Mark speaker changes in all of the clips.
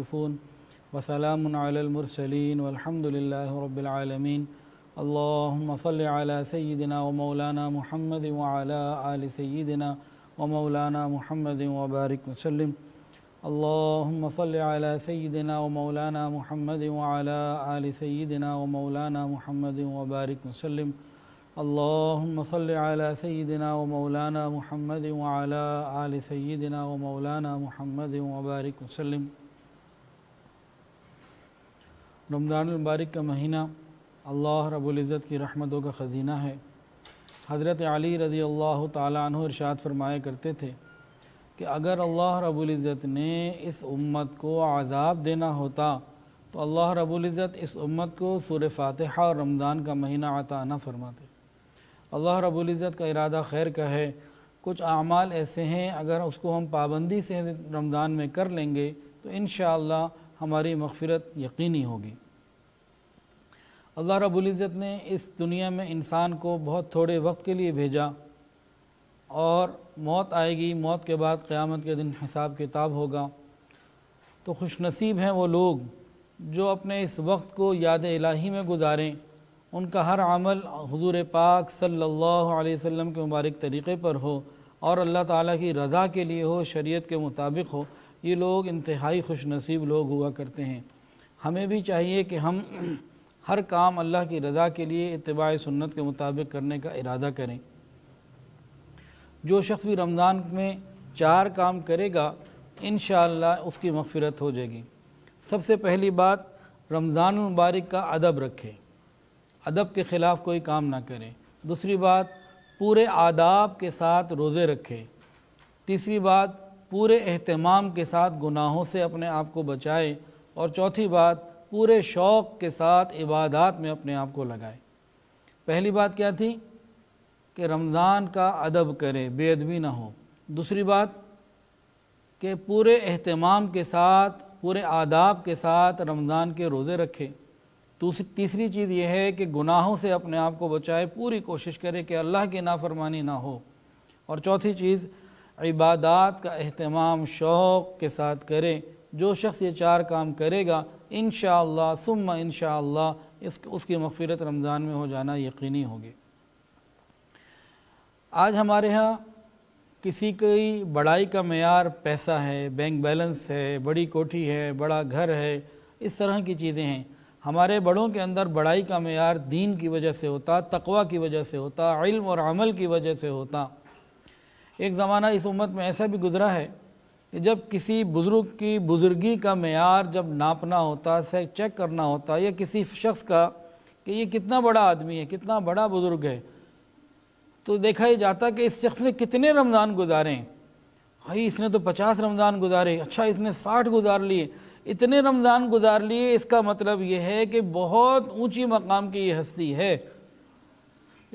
Speaker 1: الفون وسلام على المرسلين والحمد لله رب العالمين اللهم صل على سيدنا ومولانا محمد وعلى آل سيدنا ومولانا محمد وبارك وسلم اللهم صل على سيدنا ومولانا محمد وعلى آل سيدنا ومولانا محمد وبارك وسلم اللهم صل على سيدنا ومولانا محمد وعلى آل سيدنا ومولانا محمد وبارك وسلم रमज़ानमबारक का महीना अल्लाह रबुल्ज़त की रहमतों का ख़जीना है हज़रत अली रज़ी अल्लाह तु इरशाद फरमाया करते थे कि अगर अल्लाह रबुल्ज़त ने इस उम्मत को आज़ाब देना होता तो अल्लाह रबुल्ज़त इस उम्मत को सूर फातहा और रमज़ान का महीना आता ना फरमाते अल्लाह रबुल्ज़त का इरादा खैर का है कुछ अमाल ऐसे हैं अगर उसको हम पाबंदी से रमज़ान में कर लेंगे तो इन हमारी मगफरत यकीनी होगी अल्लाह रबुल्ज़त ने इस दुनिया में इंसान को बहुत थोड़े वक्त के लिए भेजा और मौत आएगी मौत के बाद क़्यामत के दिन हिसाब किताब होगा तो खुश नसीब हैं वो लोग जो अपने इस वक्त को याद इलाही में गुजारें उनका हर अमल हजूर पाक सल्लल्लाहु अलैहि वसल्लम के मुबारक तरीक़े पर हो और अल्लाह ताला की रज़ा के लिए हो शरीयत के मुताबिक हो ये लोग इंतहाई खुश नसीब लोग हुआ करते हैं हमें भी चाहिए कि हम हर काम अल्लाह की रज़ा के लिए इतबा सुन्नत के मुताबिक करने का इरादा करें जो शख्स भी रमज़ान में चार काम करेगा इन उसकी मफफ़रत हो जाएगी सबसे पहली बात रमज़ान मुबारक का अदब रखें अदब के ख़िलाफ़ कोई काम ना करें दूसरी बात पूरे आदाब के साथ रोज़े रखें तीसरी बात पूरे अहतमाम के साथ गुनाहों से अपने आप को बचाए और चौथी बात पूरे शौक़ के साथ इबादत में अपने आप को लगाए पहली बात क्या थी कि रमज़ान का अदब करें बेअदबी ना हो दूसरी बात कि पूरे अहतमाम के साथ पूरे आदाब के साथ रमज़ान के रोज़े रखें तीसरी चीज़ यह है कि गुनाहों से अपने आप को बचाए पूरी कोशिश करें कि अल्लाह की नाफरमानी ना हो और चौथी चीज़ इबादत का अहतमाम शौक़ के साथ करें जो शख्स ये चार काम करेगा इन शुम इन इस उसकी मफ़िरत रमज़ान में हो जाना यकीनी होगी आज हमारे यहाँ किसी की बड़ाई का मैार पैसा है बैंक बैलेंस है बड़ी कोठी है बड़ा घर है इस तरह की चीज़ें हैं हमारे बड़ों के अंदर बड़ाई का मैार दीन की वजह से होता तकवा की वजह से होता इल्म और अमल की वजह से होता एक ज़माना इस उम्मत में ऐसा भी गुजरा है कि जब किसी बुज़ुर्ग की बुज़ुर्गी का मैार जब नापना होता से चेक करना होता या किसी शख्स का कि ये कितना बड़ा आदमी है कितना बड़ा बुज़ुर्ग है तो देखा ही जाता कि इस शख्स ने कितने रमज़ान गुजारे भाई इसने तो पचास रमज़ान गुजारे अच्छा इसने साठ गुजार लिए इतने रमज़ान गुजार लिए इसका मतलब ये है कि बहुत ऊंची मकाम की ये हस्ती है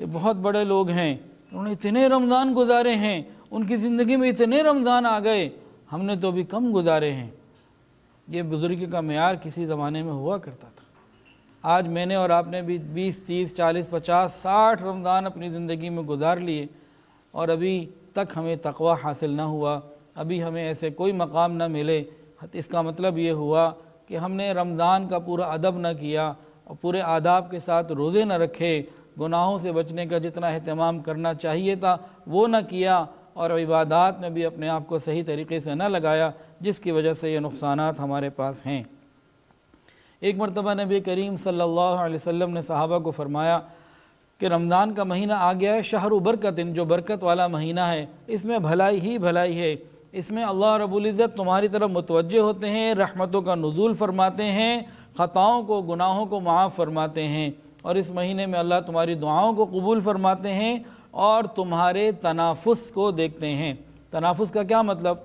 Speaker 1: ये बहुत बड़े लोग हैं उन्होंने इतने रमज़ान गुजारे हैं उनकी ज़िंदगी में इतने रमज़ान आ गए हमने तो अभी कम गुजारे हैं ये बुज़ुर्ग का मैार किसी ज़माने में हुआ करता था आज मैंने और आपने भी बीस तीस चालीस पचास साठ रमज़ान अपनी ज़िंदगी में गुजार लिए और अभी तक हमें तकवा हासिल ना हुआ अभी हमें ऐसे कोई मकाम ना मिले इसका मतलब ये हुआ कि हमने रमज़ान का पूरा अदब ना किया और पूरे आदाब के साथ रोज़े न रखे गुनाहों से बचने का जितना अहतमाम करना चाहिए था वो ना किया और इबादत में भी अपने आप को सही तरीके से न लगाया जिसकी वजह से ये नुकसान हमारे पास हैं एक मरतबा नबी करीम सल्लल्लाहु अलैहि वसल्लम ने सहाबा को फरमाया कि रमज़ान का महीना आ गया है शहर बरकत जो बरकत वाला महीना है इसमें भलाई ही भलाई है इसमें अल्लाह रबुल्ज़त तुम्हारी तरफ मुतवजह होते हैं रहमतों का नज़ुल फरमाते हैं ख़ताओं को गुनाहों को माफ़ फरमाते हैं और इस महीने में अल्लाह तुम्हारी दुआओं को कबूल फरमाते हैं और तुम्हारे तनाफुस को देखते हैं तनाफुस का क्या मतलब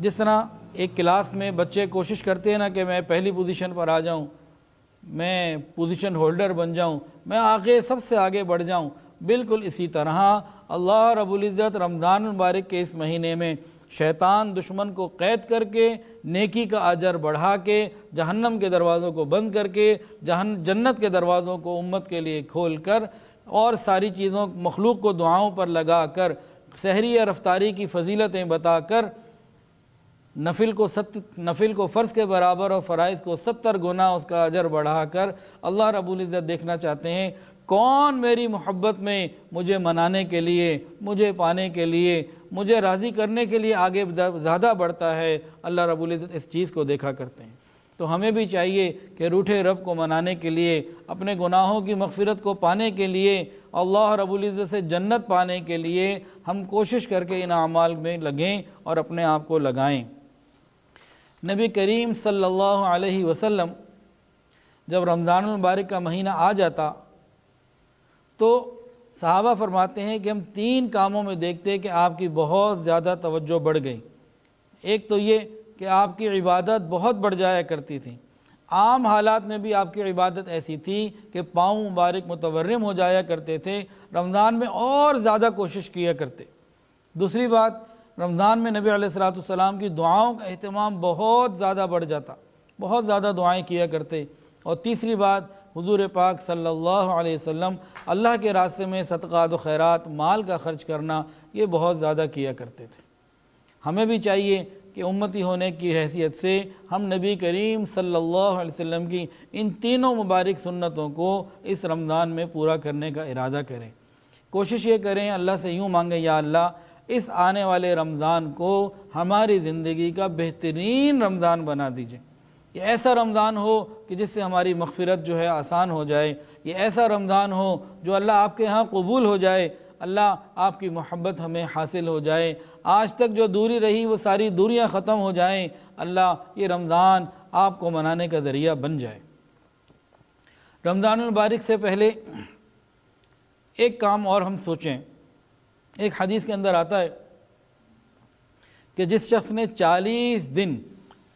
Speaker 1: जिस तरह एक क्लास में बच्चे कोशिश करते हैं ना कि मैं पहली पोजीशन पर आ जाऊं मैं पोजीशन होल्डर बन जाऊं मैं आगे सबसे आगे बढ़ जाऊं बिल्कुल इसी तरह अल्लाह रबुल्ज़त रमज़ान मुबारक के इस महीने में शैतान दुश्मन को कैद करके नेकी का अजर बढ़ा के जहन्नम के दरवाज़ों को बंद करके जहन जन्नत के दरवाज़ों को उम्मत के लिए खोल कर और सारी चीज़ों मखलूक को दुआओं पर लगा कर शहरी या रफ्तारी की फजीलतें बताकर नफिल को सत्य नफिल को फ़र्ज के बराबर और फ़रज़ को सत्तर गुना उसका अजर बढ़ा कर अल्लाह रबुल्ज़त देखना चाहते हैं कौन मेरी मोहब्बत में मुझे मनाने के लिए मुझे पाने के लिए मुझे राज़ी करने के लिए आगे ज़्यादा बढ़ता है अल्लाह रबुल्ज़त इस चीज़ को देखा करते हैं तो हमें भी चाहिए कि रूठे रब को मनाने के लिए अपने गुनाहों की मगफरत को पाने के लिए अल्लाह रबुल्ज़त से जन्नत पाने के लिए हम कोशिश करके इन अमाल में लगें और अपने आप को लगाएं नबी करीम सल्लल्लाहु अलैहि वसल्लम जब रमज़ान मुबारक का महीना आ जाता तो सहाबा फरमाते हैं कि हम तीन कामों में देखते कि आपकी बहुत ज़्यादा तवज्जो बढ़ गई एक तो ये कि आपकी इबादत बहुत बढ़ जाया करती थी आम हालात में भी आपकी इबादत ऐसी थी कि पाँव मुबारक मुतवरम हो जाया करते थे रमज़ान में और ज़्यादा कोशिश किया करते दूसरी बात रमज़ान में नबी सलाम की दुआओं का अहतमाम बहुत ज़्यादा बढ़ जाता बहुत ज़्यादा दुआएँ किया करते और तीसरी बात हजूर पाक सल्ला वम अल्लाह के रास्ते में सदक़ात खैरत माल का ख़र्च करना ये बहुत ज़्यादा किया करते थे हमें भी चाहिए कि उम्मती होने की हैसियत से हम नबी करीम सल्लल्लाहु अलैहि वसल्लम की इन तीनों मुबारक सुन्नतों को इस रमज़ान में पूरा करने का इरादा करें कोशिश ये करें अल्लाह से यूँ मांगें या अल्लाह इस आने वाले रमज़ान को हमारी ज़िंदगी का बेहतरीन रमज़ान बना दीजिए ये ऐसा रमज़ान हो कि जिससे हमारी मगफरत जो है आसान हो जाए ये ऐसा रमज़ान हो जो अल्लाह आपके यहाँ कबूल हो जाए अल्लाह आपकी मोहब्बत हमें हासिल हो जाए आज तक जो दूरी रही वो सारी दूरियां ख़त्म हो जाएं अल्लाह ये रमज़ान आपको मनाने का ज़रिया बन जाए रमज़ान मुबारक से पहले एक काम और हम सोचें एक हदीस के अंदर आता है कि जिस शख्स ने 40 दिन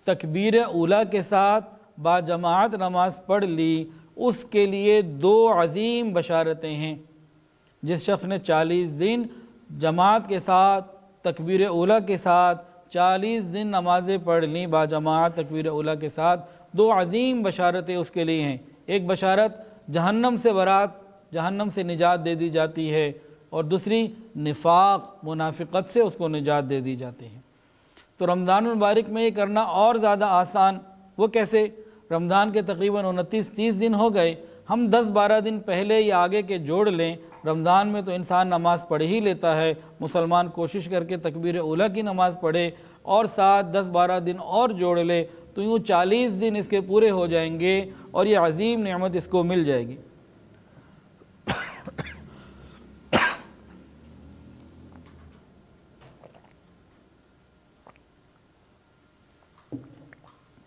Speaker 1: तकबीर उला के साथ बाजमात नमाज पढ़ ली उसके लिए दो अजीम बशारतें हैं जिस शख्स ने 40 दिन जमात के साथ तकबीर ओला के साथ चालीस दिन नमाज़ें पढ़ लीं बाजमात तकबीर ओला के साथ दो अजीम बशारतें उसके लिए हैं एक बशारत जहन्नम से बरात जहन्नम से निजात दे दी जाती है और दूसरी निफाक मुनाफिकत से उसको निजात दे दी जाती है तो रमज़ान मुबारक में ये करना और ज़्यादा आसान वो कैसे रमज़ान के तकरीबन उनतीस तीस दिन हो गए हम दस बारह दिन पहले या आगे के जोड़ लें रमज़ान में तो इंसान नमाज़ पढ़ ही लेता है मुसलमान कोशिश करके तकबीर उला की नमाज़ पढ़े और सात दस बारह दिन और जोड़ ले तो यूँ चालीस दिन इसके पूरे हो जाएंगे और ये अजीम नमत इसको मिल जाएगी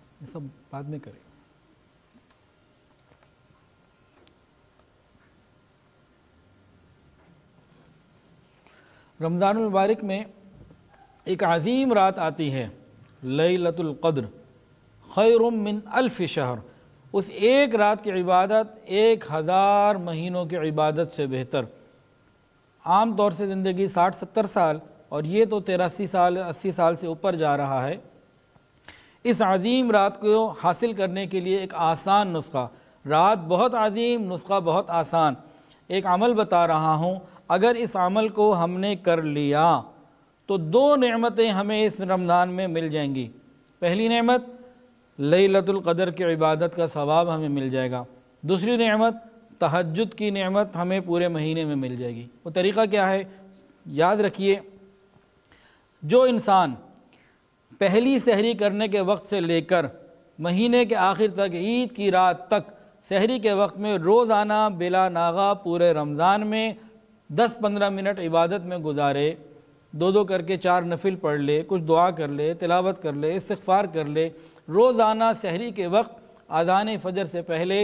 Speaker 1: सब बाद में करें रमज़ान मुबारक में एक अजीम रात आती है लई लतुल्क़द्र खैर मिन अल्फ़ शहर उस एक रात की इबादत एक हज़ार महीनों की इबादत से बेहतर आम तौर से ज़िंदगी साठ सत्तर साल और ये तो तेरासी साल अस्सी साल से ऊपर जा रहा है इस अजीम रात को हासिल करने के लिए एक आसान नुस्खा रात बहुत अजीम नुस्खा बहुत आसान एक अमल बता रहा हूँ अगर इस अमल को हमने कर लिया तो दो नमतें हमें इस रमज़ान में मिल जाएंगी पहली नमत लतुल्क़दर की इबादत का सवाब हमें मिल जाएगा दूसरी नमत तहजद की नमत हमें पूरे महीने में मिल जाएगी वो तरीका क्या है याद रखिए जो इंसान पहली सहरी करने के वक्त से लेकर महीने के आखिर तक ईद की रात तक सहरी के वक्त में रोज़ाना बिला नागा पूरे रमज़ान में दस पंद्रह मिनट इबादत में गुजारे दो दो करके चार नफिल पढ़ ले कुछ दुआ कर ले तिलावत कर ले इस्तफ़ार कर ले रोज़ाना शहरी के वक्त आज़ान फ़जर से पहले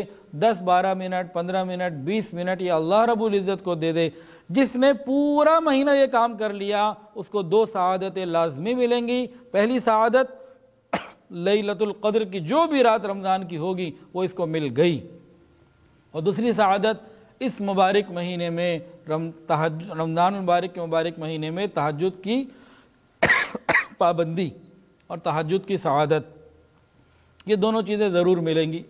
Speaker 1: दस बारह मिनट पंद्रह मिनट बीस मिनट या अल्लाह रबुल इज़्ज़त को दे दे जिसने पूरा महीना ये काम कर लिया उसको दो शहादतें लाजमी मिलेंगी पहली लई लतुल्क़द्र की जो भी रात रमज़ान की होगी वो इसको मिल गई और दूसरी शहादत इस मुबारक महीने में रम तहज रमज़ान मुबारक के मुबारक महीने में तहजद की पाबंदी और तहजद की शहादत ये दोनों चीज़ें ज़रूर मिलेंगी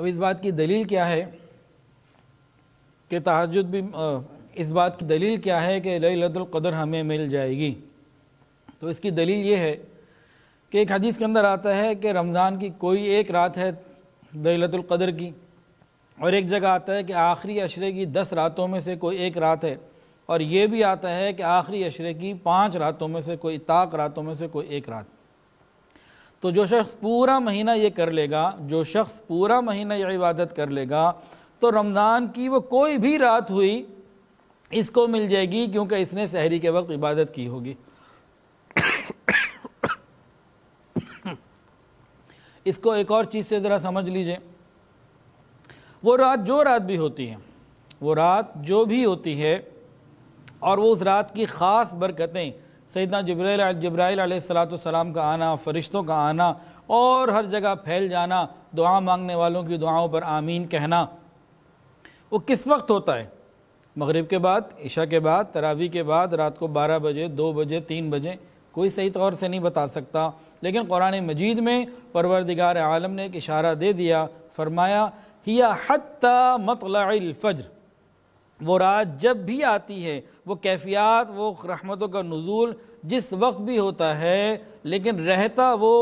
Speaker 1: अब इस बात की दलील क्या है कि तहजद भी इस बात की दलील क्या है कि लदुल्क़दर हमें मिल जाएगी तो इसकी दलील ये है कि एक हदीस के अंदर आता है कि रमज़ान की कोई एक रात है लदुल्क़दर की और एक जगह आता है कि आखिरी अशरे की दस रातों में से कोई एक रात है और ये भी आता है कि आखिरी अशरे की पाँच रातों में से कोई ताक रातों में से कोई एक रात तो जो शख्स पूरा महीना ये कर लेगा जो शख्स पूरा महीना ये इबादत कर लेगा तो रमज़ान की वो कोई भी रात हुई इसको मिल जाएगी क्योंकि इसने शहरी के वक्त इबादत की होगी इसको एक और चीज़ से ज़रा समझ लीजिए वो रात जो रात भी होती है वो रात जो भी होती है और वो उस रात की ख़ास बरकतें सैदना जब्राइल जब्राइल सलाम का आना फ़रिश्तों का आना और हर जगह फैल जाना दुआ मांगने वालों की दुआओं पर आमीन कहना वो किस वक्त होता है मगरिब के बाद इशा के बाद तरावी के बाद रात को बारह बजे दो बजे तीन बजे कोई सही तौर से नहीं बता सकता लेकिन कुरान मजीद में परवरदिगार आलम ने एक इशारा दे दिया फरमाया हिया हत्ता मतला वो रात जब भी आती है वो कैफियात वो रहमतों का नज़ूल जिस वक्त भी होता है लेकिन रहता वो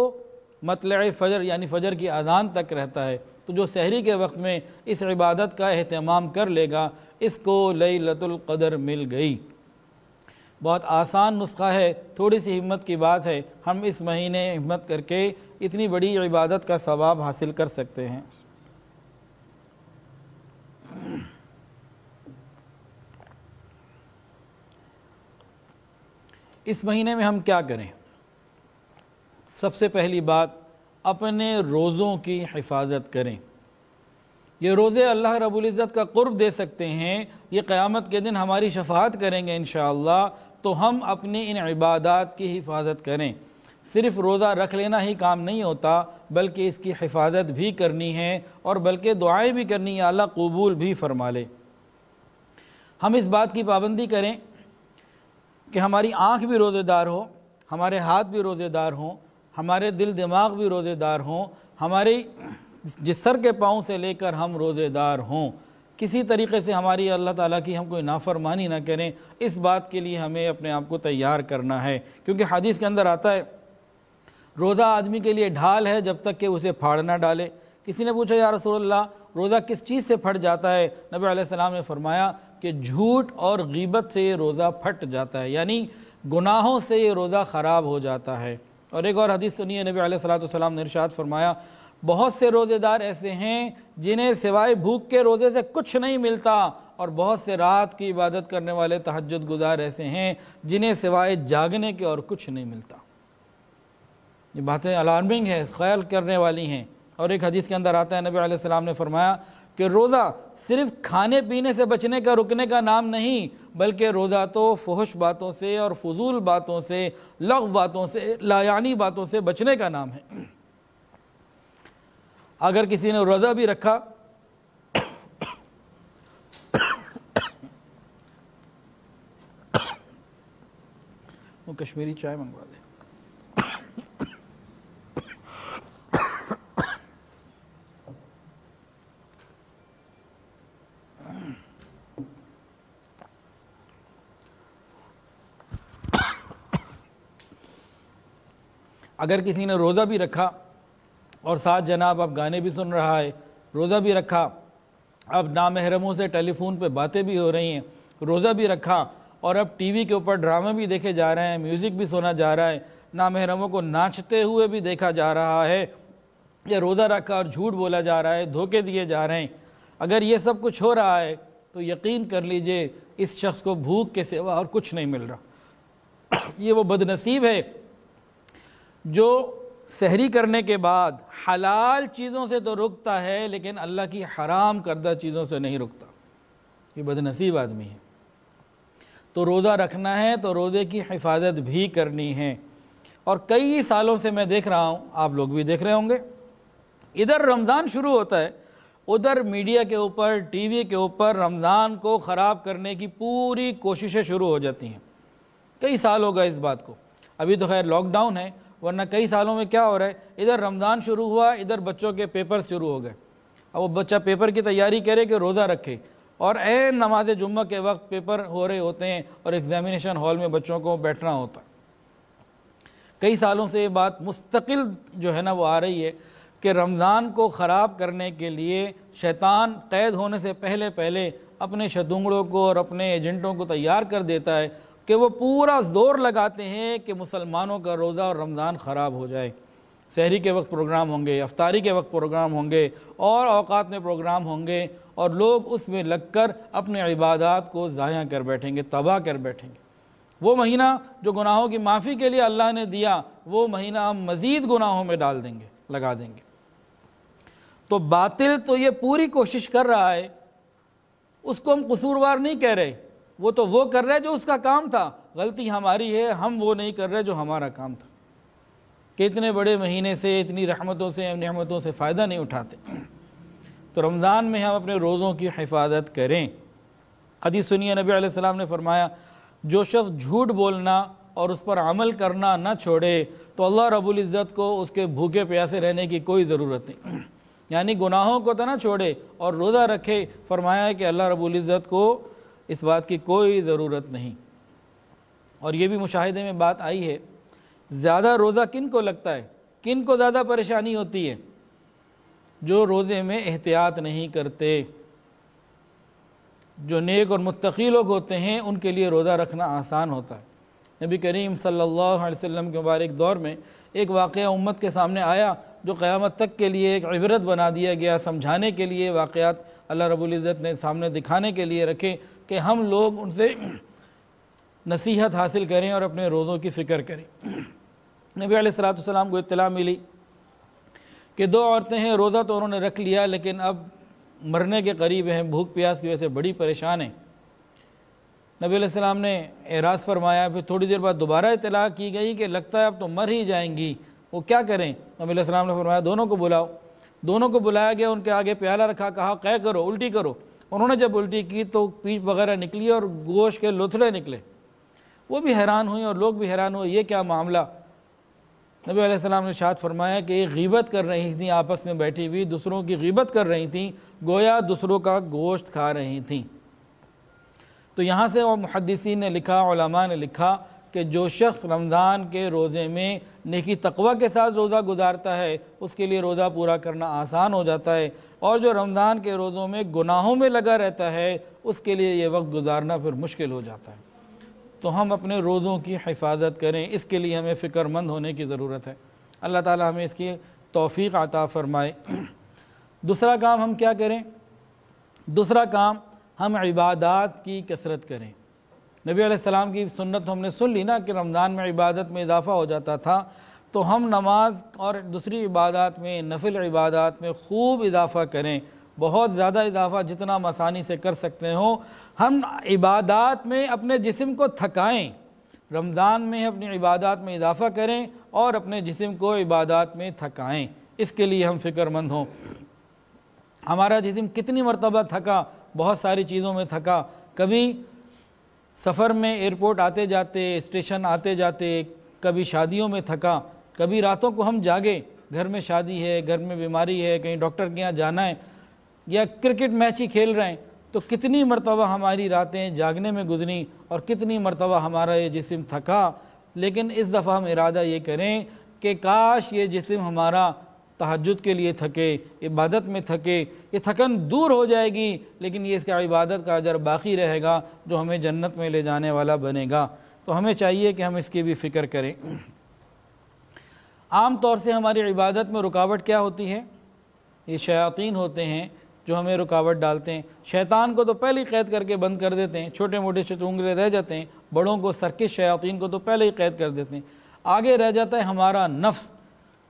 Speaker 1: मतल फ़जर यानी फ़जर की अजान तक रहता है तो जो शहरी के वक्त में इस इबादत का अहतमाम कर लेगा इसको लई लतुल्क़दर मिल गई बहुत आसान नुस्खा है थोड़ी सी हिम्मत की बात है हम इस महीने हिम्मत करके इतनी बड़ी इबादत का सवाब हासिल कर सकते हैं इस महीने में हम क्या करें सबसे पहली बात अपने रोज़ों की हिफाजत करें ये रोज़े अल्लाह रबुल्ज़त का क़ुर्ब दे सकते हैं ये क़्यामत के दिन हमारी शफात करेंगे इन तो हम अपनी इन इबादत की हिफाजत करें सिर्फ रोज़ा रख लेना ही काम नहीं होता बल्कि इसकी हिफाजत भी करनी है और बल्कि दुआएं भी करनी है अल्लाह कबूल भी फरमा ले हम इस बात की पाबंदी करें कि हमारी आँख भी रोज़ेदार हो हमारे हाथ भी रोज़ेदार हों हमारे दिल दिमाग भी रोज़ेदार हों हमारे जिस सर के पाँव से लेकर हम रोज़ेदार हों किसी तरीके से हमारी अल्लाह ताला की हम कोई नाफरमानी ना करें इस बात के लिए हमें अपने आप को तैयार करना है क्योंकि हदीस के अंदर आता है रोज़ा आदमी के लिए ढाल है जब तक कि उसे फाड़ ना डाले किसी ने पूछा या रसोल्ला रोज़ा किस चीज़ से फट जाता है नबी सलाम ने फरमाया कि झूठ और गीबत से ये रोज़ा फट जाता है यानी गुनाहों से ये रोज़ा ख़राब हो जाता है और एक और हदीस सुनिए नबी सलाम ने इरशाद फरमाया बहुत से रोज़ेदार ऐसे हैं जिन्हें सिवाय भूख के रोज़े से कुछ नहीं मिलता और बहुत से रात की इबादत करने वाले तहजद गुजार ऐसे हैं जिन्हें सिवाय जागने के और कुछ नहीं मिलता ये बातें अलार्मिंग है ख्याल करने वाली हैं और एक हदीस के अंदर आता है नबी सलाम ने फरमाया कि रोज़ा सिर्फ खाने पीने से बचने का रुकने का नाम नहीं बल्कि रोज़ा तो फहश बातों से और फजूल बातों से लग बातों से लायानी बातों से बचने का नाम है अगर किसी ने रोज़ा भी रखा वो कश्मीरी चाय मंगवा दे अगर किसी ने रोज़ा भी रखा और साथ जनाब आप गाने भी सुन रहा है रोज़ा भी रखा अब नामहरमों से टेलीफोन पे बातें भी हो रही हैं रोज़ा भी रखा और अब टीवी के ऊपर ड्रामे भी देखे जा रहे हैं म्यूज़िक भी सुना जा रहा है नामहरमों को नाचते हुए भी देखा जा रहा है या रोज़ा रखा और झूठ बोला जा रहा है धोखे दिए जा रहे हैं अगर ये सब कुछ हो रहा है तो यकीन कर लीजिए इस शख्स को भूख के सिवा और कुछ नहीं मिल रहा ये वो बदनसीब है जो सहरी करने के बाद हलाल चीज़ों से तो रुकता है लेकिन अल्लाह की हराम करदा चीज़ों से नहीं रुकता ये बदनसीब आदमी है तो रोज़ा रखना है तो रोज़े की हिफाजत भी करनी है और कई सालों से मैं देख रहा हूँ आप लोग भी देख रहे होंगे इधर रमज़ान शुरू होता है उधर मीडिया के ऊपर टीवी के ऊपर रमज़ान को ख़राब करने की पूरी कोशिशें शुरू हो जाती हैं कई साल होगा इस बात को अभी तो खैर लॉकडाउन है वरना कई सालों में क्या हो रहा है इधर रमज़ान शुरू हुआ इधर बच्चों के पेपर शुरू हो गए अब वो बच्चा पेपर की तैयारी करे कि रोज़ा रखे और ए नमाज जुम्मे के वक्त पेपर हो रहे होते हैं और एग्ज़ामिनेशन हॉल में बच्चों को बैठना होता है कई सालों से ये बात मुस्तकिल जो है ना वो आ रही है कि रमज़ान को ख़राब करने के लिए शैतान कैद होने से पहले पहले अपने शतुंगड़ों को और अपने एजेंटों को तैयार कर देता है कि वो पूरा ज़ोर लगाते हैं कि मुसलमानों का रोज़ा और रमज़ान ख़राब हो जाए शहरी के वक्त प्रोग्राम होंगे अफ्तारी के वक्त प्रोग्राम होंगे और अवकात में प्रोग्राम होंगे और लोग उसमें लग कर अपने इबादत को ज़ाया कर बैठेंगे तबाह कर बैठेंगे वो महीना जो गुनाहों की माफ़ी के लिए अल्लाह ने दिया वो महीना हम मज़ीद गुनाहों में डाल देंगे लगा देंगे तो बातिल तो ये पूरी कोशिश कर रहा है उसको हम कसूरवार नहीं कह रहे वो तो वो कर रहे हैं जो उसका काम था गलती हमारी है हम वो नहीं कर रहे जो हमारा काम था कि इतने बड़े महीने से इतनी रहमतों से नहमतों से फ़ायदा नहीं उठाते तो रमज़ान में हम अपने रोज़ों की हिफाजत करें अदी सुनिए नबी आसमाम ने फरमाया जो शख्स झूठ बोलना और उस पर अमल करना ना छोड़े तो अल्लाह रबुल्ज़त को उसके भूखे प्यासे रहने की कोई ज़रूरत नहीं यानी गुनाहों को तो ना छोड़े और रोज़ा रखे फरमाया कि अल्लाह रबुल्ज़त को इस बात की कोई ज़रूरत नहीं और ये भी मुशाहिदे में बात आई है ज़्यादा रोज़ा किन को लगता है किन को ज़्यादा परेशानी होती है जो रोज़े में एहतियात नहीं करते जो नेक और मुतकी लोग होते हैं उनके लिए रोज़ा रखना आसान होता है नबी करीम सल्लल्लाहु अलैहि वसल्लम के मुबारक दौर में एक वाक़ उम्मत के सामने आया जो क़्यामत तक के लिए एक इबरत बना दिया गया समझाने के लिए वाक़ात अल्लाह रबुल्ज़त ने सामने दिखाने के लिए रखे कि हम लोग उनसे नसीहत हासिल करें और अपने रोज़ों की फ़िक्र करें नबी सलाम को इतला मिली कि दो औरतें हैं रोज़ा तो उन्होंने रख लिया लेकिन अब मरने के करीब हैं भूख प्यास की वजह से बड़ी परेशान हैं नबी सलाम ने एराज़ फरमाया फिर थोड़ी देर बाद दोबारा इतला की गई कि लगता है अब तो मर ही जाएंगी वो क्या करें नबी सलाम ने फरमाया दोनों को बुलाओ दोनों को बुलाया गया उनके आगे प्याला रखा कहा कै करो उल्टी करो उन्होंने जब उल्टी की तो पीठ वगैरह निकली और गोश के लुथड़े निकले वो भी हैरान हुई और लोग भी हैरान हुए ये क्या मामला नबी आसमाम ने शाद फरमाया कि ये गीबत कर रही थी आपस में बैठी हुई दूसरों की गीबत कर रही थी गोया दूसरों का गोश्त खा रही थी तो यहाँ से और ने लिखा ने लिखा कि जो शख्स रमज़ान के रोज़े में नेकी तकवा के साथ रोज़ा गुजारता है उसके लिए रोज़ा पूरा करना आसान हो जाता है और जो रमज़ान के रोज़ों में गुनाहों में लगा रहता है उसके लिए ये वक्त गुजारना फिर मुश्किल हो जाता है तो हम अपने रोज़ों की हिफाजत करें इसके लिए हमें फ़िक्रमंद होने की ज़रूरत है अल्लाह ताला हमें इसकी तौफीक आता फ़रमाए दूसरा काम हम क्या करें दूसरा काम हम इबादत की कसरत करें नबी सलाम की सुन्नत हमने सुन ली ना कि रमज़ान में इबादत में इजाफ़ा हो जाता था तो हम नमाज और दूसरी इबादत में नफिल इबादत में खूब इजाफ़ा करें बहुत ज़्यादा इजाफ़ा जितना आसानी से कर सकते हो हम इबादत में अपने जिस्म को थकाएं रमज़ान में अपनी इबादत में इजाफ़ा करें और अपने जिस्म को इबादत में थकाएं इसके लिए हम फिक्रमंद हों हमारा जिस्म कितनी मरतबा थका बहुत सारी चीज़ों में थका कभी सफ़र में एयरपोर्ट आते जाते स्टेशन आते जाते कभी शादियों में थका कभी रातों को हम जागे घर में शादी है घर में बीमारी है कहीं डॉक्टर के यहाँ जाना है या क्रिकेट मैच ही खेल रहे हैं तो कितनी मरतबा हमारी रातें जागने में गुजरी और कितनी मरतबा हमारा ये जिसम थका लेकिन इस दफ़ा हम इरादा ये करें कि काश ये जिसम हमारा तहजद के लिए थके इबादत में थके ये थकन दूर हो जाएगी लेकिन ये इसका इबादत का अजर बाकी रहेगा जो हमें जन्नत में ले जाने वाला बनेगा तो हमें चाहिए कि हम इसकी भी फ़िक्र करें आम तौर से हमारी इबादत में रुकावट क्या होती है ये शयातीन होते हैं जो हमें रुकावट डालते हैं शैतान को तो पहले ही कैद करके बंद कर देते हैं छोटे मोटे शतुंगले रह जाते हैं बड़ों को सरकश शयातीन को तो पहले ही कैद कर देते हैं आगे रह जाता है हमारा नफ्स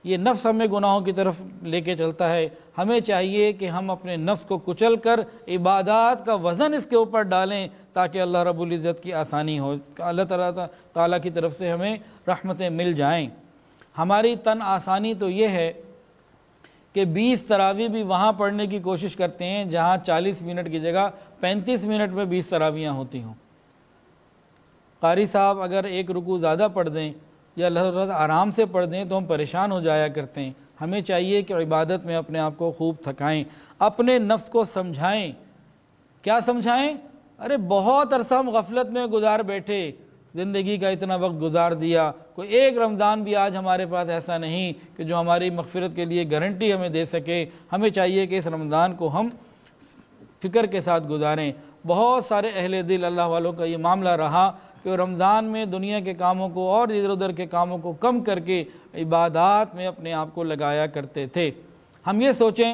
Speaker 1: ये नफ्स हमें गुनाहों की तरफ लेके चलता है हमें चाहिए कि हम अपने नफ्स को कुचल कर इबादत का वज़न इसके ऊपर डालें ताकि अल्लाह रबुल्ज़त की आसानी हो अल्लाह ताला की तरफ से हमें रहमतें मिल जाएँ हमारी तन आसानी तो ये है कि 20 तरावी भी वहाँ पढ़ने की कोशिश करते हैं जहाँ 40 मिनट की जगह 35 मिनट में 20 तरावियाँ होती हों कारी साहब अगर एक रुकू ज़्यादा पढ़ दें या लहरत आराम से पढ़ दें तो हम परेशान हो जाया करते हैं हमें चाहिए कि इबादत में अपने आप को खूब थकाएं अपने नफ्स को समझाएं क्या समझाएं अरे बहुत अरसा हम गफलत में गुजार बैठे ज़िंदगी का इतना वक्त गुजार दिया कोई एक रमज़ान भी आज हमारे पास ऐसा नहीं कि जो हमारी मगफरत के लिए गारंटी हमें दे सके हमें चाहिए कि इस रमज़ान को हम फ़िक्र के साथ गुजारें बहुत सारे अहल दिल अल्लाह वालों का ये मामला रहा कि रमज़ान में दुनिया के कामों को और इधर उधर के कामों को कम करके इबादत में अपने आप को लगाया करते थे हम ये सोचें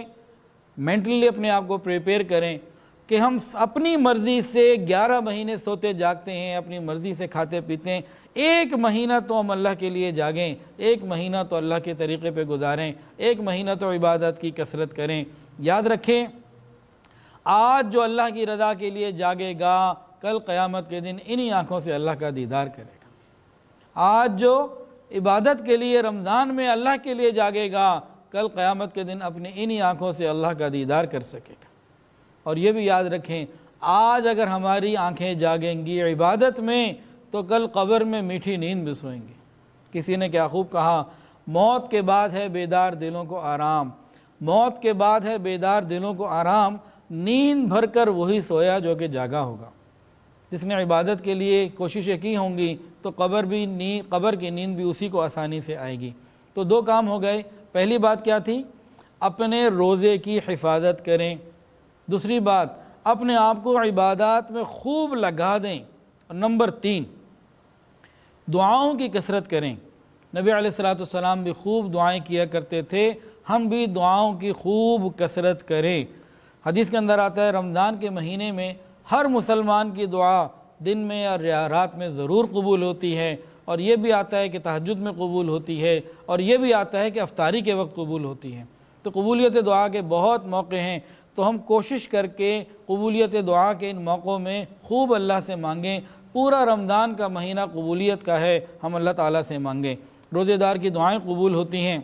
Speaker 1: मेंटली अपने आप को प्रिपेयर करें कि हम अपनी मर्ज़ी से 11 महीने सोते जागते हैं अपनी मर्ज़ी से खाते पीते हैं एक महीना तो हम अल्लाह के लिए जागें एक महीना तो अल्लाह के तरीक़े पे गुजारें एक महीना तो इबादत की कसरत करें याद रखें आज जो अल्लाह की रज़ा के लिए जागेगा कल क़यामत के दिन इन्हीं आँखों से अल्लाह का दीदार करेगा आज जो इबादत के लिए रमज़ान में अल्लाह के लिए जागेगा कल क़यामत के दिन अपने इन्हीं आँखों से अल्लाह का दीदार कर सकेगा और ये भी याद रखें आज अगर हमारी आँखें जागेंगी इबादत में तो कल कब्र में मीठी नींद भी सोएंगे किसी ने क्या खूब कहा मौत के बाद है बेदार दिलों को आराम मौत के बाद है बेदार दिलों को आराम नींद भर कर वही सोया जो कि जागा होगा जिसने इबादत के लिए कोशिशें की होंगी तो कब्र भी नींद कब्र की नींद भी उसी को आसानी से आएगी तो दो काम हो गए पहली बात क्या थी अपने रोज़े की हिफाजत करें दूसरी बात अपने आप को इबादत में खूब लगा दें नंबर तीन दुआओं की कसरत करें नबी सलाम भी खूब दुआएं किया करते थे हम भी दुआओं की खूब कसरत करें हदीस के अंदर आता है रमज़ान के महीने में हर मुसलमान की दुआ दिन में और रात में ज़रूर कबूल होती है और ये भी आता है कि तहजद में कबूल होती है और ये भी आता है कि अफ्तारी के वक्त कबूल होती है तो कबूलियत दुआ के बहुत मौके हैं तो हम कोशिश करके कबूलियत दुआ के इन मौक़ों में खूब अल्लाह से मांगें पूरा रमज़ान का महीना कबूलियत का है हम अल्लाह ताला से मांगें रोज़ेदार की दुआएं कबूल होती हैं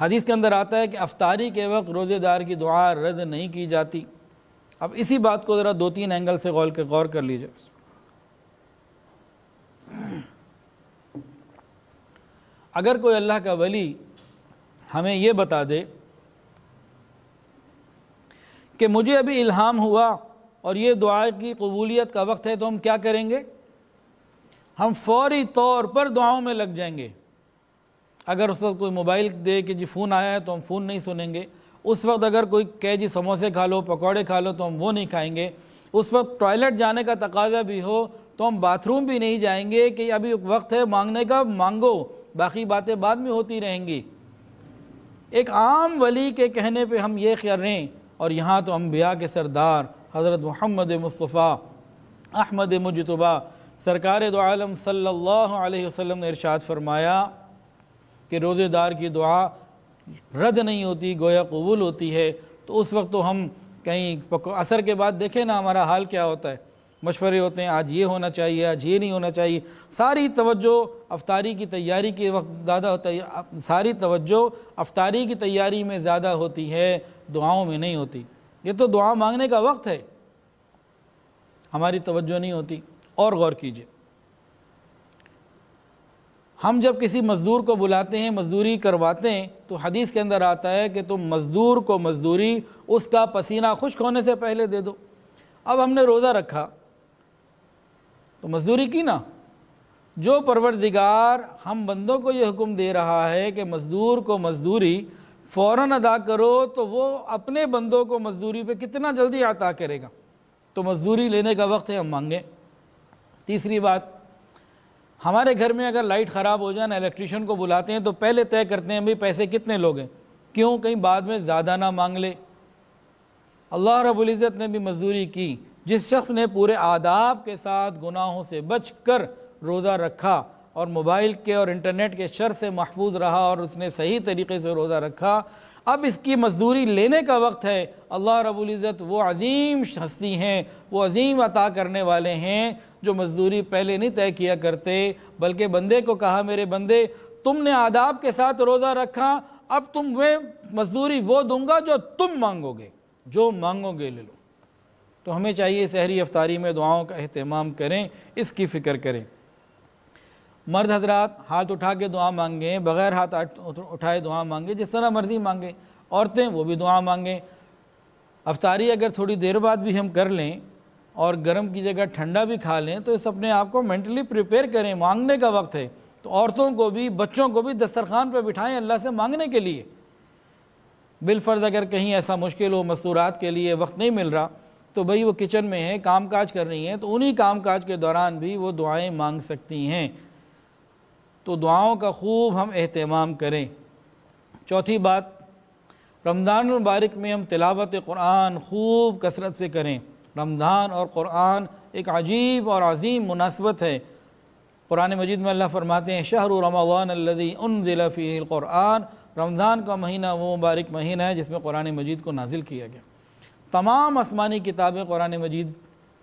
Speaker 1: हदीस के अंदर आता है कि अफ्तारी के वक्त रोज़ेदार की दुआ रद्द नहीं की जाती अब इसी बात को ज़रा दो तीन एंगल से गौर के गौर कर लीजिए अगर कोई अल्लाह का वली हमें ये बता दे कि मुझे अभी इल्हाम हुआ और ये दुआ की कबूलियत का वक्त है तो हम क्या करेंगे हम फौरी तौर पर दुआओं में लग जाएंगे अगर उस वक्त कोई मोबाइल दे कि जी फ़ोन आया है तो हम फ़ोन नहीं सुनेंगे उस वक्त अगर कोई कह जी समोसे खा लो पकौड़े खा लो तो हम वो नहीं खाएंगे उस वक्त टॉयलेट जाने का तकाजा भी हो तो हम बाथरूम भी नहीं जाएंगे कि अभी वक्त है मांगने का मांगो बाकी बातें बाद में होती रहेंगी एक आम वली के कहने पे हम ये कर रहे हैं और यहाँ तो अम्बिया के सरदार हज़रत मोहम्मद मुस्तफ़ा अहमद मुजतबा सरकार दो आलम सल्लल्लाहु अलैहि वसल्लम ने इरशाद फरमाया कि रोज़ेदार की दुआ रद्द नहीं होती गोया कबूल होती है तो उस वक्त तो हम कहीं असर के बाद देखें ना हमारा हाल क्या होता है मशवरे होते हैं आज ये होना चाहिए आज ये नहीं होना चाहिए सारी तवज्जो अफ्तारी की तैयारी के वक्त ज़्यादा होता है सारी तवज्जो अफ्तारी की तैयारी में ज़्यादा होती है दुआओं में नहीं होती ये तो दुआ मांगने का वक्त है हमारी तवज्जो नहीं होती और गौर कीजिए हम जब किसी मज़दूर को बुलाते हैं मज़दूरी करवाते हैं तो हदीस के अंदर आता है कि तुम मज़दूर को मज़दूरी उसका पसीना खुश्क होने से पहले दे दो अब हमने रोज़ा रखा तो मज़दूरी की ना जो परवरदिगार हम बंदों को ये हुक्म दे रहा है कि मज़दूर को मज़दूरी फ़ौर अदा करो तो वो अपने बंदों को मजदूरी पे कितना जल्दी अता करेगा तो मजदूरी लेने का वक्त है हम मांगें तीसरी बात हमारे घर में अगर लाइट ख़राब हो जाए ना इलेक्ट्रिशियन को बुलाते हैं तो पहले तय करते हैं भाई पैसे कितने लोग हैं क्यों कहीं बाद में ज़्यादा ना मांग ले अल्लाह रबुल्ज़त ने भी मजदूरी की जिस शख्स ने पूरे आदाब के साथ गुनाहों से बच कर रोज़ा रखा और मोबाइल के और इंटरनेट के शर से महफूज रहा और उसने सही तरीके से रोज़ा रखा अब इसकी मजदूरी लेने का वक्त है अल्लाह रबुल्ज़त वो अजीम हस्ती हैं वो अजीम अता करने वाले हैं जो मजदूरी पहले नहीं तय किया करते बल्कि बंदे को कहा मेरे बंदे तुमने आदाब के साथ रोज़ा रखा अब तुम वे मजदूरी वो दूंगा जो तुम मांगोगे जो मांगोगे ले लो तो हमें चाहिए शहरी अफ्तारी में दुआओं का अहतमाम करें इसकी फ़िक्र करें मर्द हजरात हाथ उठा के दुआ मांगे बग़ैर हाथ उठाए दुआ मांगे जिस तरह मर्ज़ी मांगे औरतें वो भी दुआ मांगें अफ्तारी अगर थोड़ी देर बाद भी हम कर लें और गर्म की जगह ठंडा भी खा लें तो इस अपने आप को मेंटली प्रिपेयर करें मांगने का वक्त है तो औरतों को भी बच्चों को भी दस्तरखान पर बिठाएं अल्लाह से मांगने के लिए बिलफर्ज अगर कहीं ऐसा मुश्किल हो मस्तूरात के लिए वक्त नहीं मिल रहा तो भाई वो किचन में है काम काज कर रही हैं तो उन्हीं काम काज के दौरान भी वो दुआएं मांग सकती हैं तो दुआओं का खूब हम अहतमाम करें चौथी बात रमज़ान मुबारक में हम तिलावत कुरान खूब कसरत से करें रमज़ान और कुरान एक अजीब और अजीम मुनासबत है क़ुरान मजीद में अल्लाह फरमाते हैं शहर रमवान अल्लदी उन ज़िलाफ़ीक़ुरान रमज़ान का महीना वो मुबारक महीना है जिसमें कुरान मजीद को नाजिल किया गया तमाम आसमानी किताबें कुरान मजीद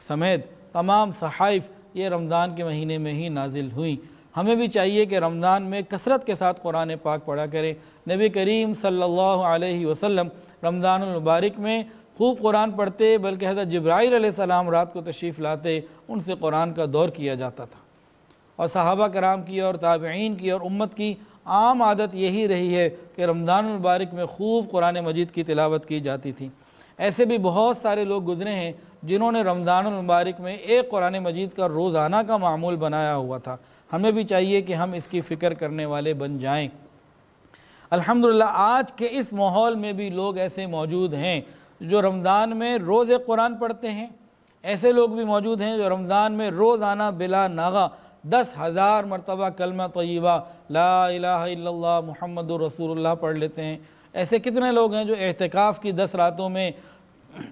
Speaker 1: समेत तमाम सहाइफ ये रमज़ान के महीने में ही नाजिल हुई हमें भी चाहिए कि रमज़ान में कसरत के साथ कुरान पाक पढ़ा करें नबी करीम सल्लल्लाहु अलैहि वसल्लम रमज़ान मुबारक में खूब कुरान पढ़ते बल्कि हज़रत जब्राईल सलाम रात को तशरीफ़ लाते उनसे कुरान का दौर किया जाता था और सहाबा कराम की और ताबीन की और उम्मत की आम आदत यही रही है कि रमज़ान मुबारक में खूब कुरान मजीद की तिलावत की जाती थी ऐसे भी बहुत सारे लोग गुजरे हैं जिन्होंने रमज़ान मुबारक में एक कुरान मजीद का रोज़ाना का मामूल बनाया हुआ था हमें भी चाहिए कि हम इसकी फ़िक्र करने वाले बन जाएं अल्हम्दुलिल्लाह आज के इस माहौल में भी लोग ऐसे मौजूद हैं जो रमज़ान में रोज़ कुरान पढ़ते हैं ऐसे लोग भी मौजूद हैं जो रमज़ान में रोज़ाना बिला नागा दस हज़ार मरतबा कलमा तय्यबा ला महमद रसूलुल्लाह पढ़ लेते हैं ऐसे कितने लोग हैं जो एहतिकाफ़ की दस रातों में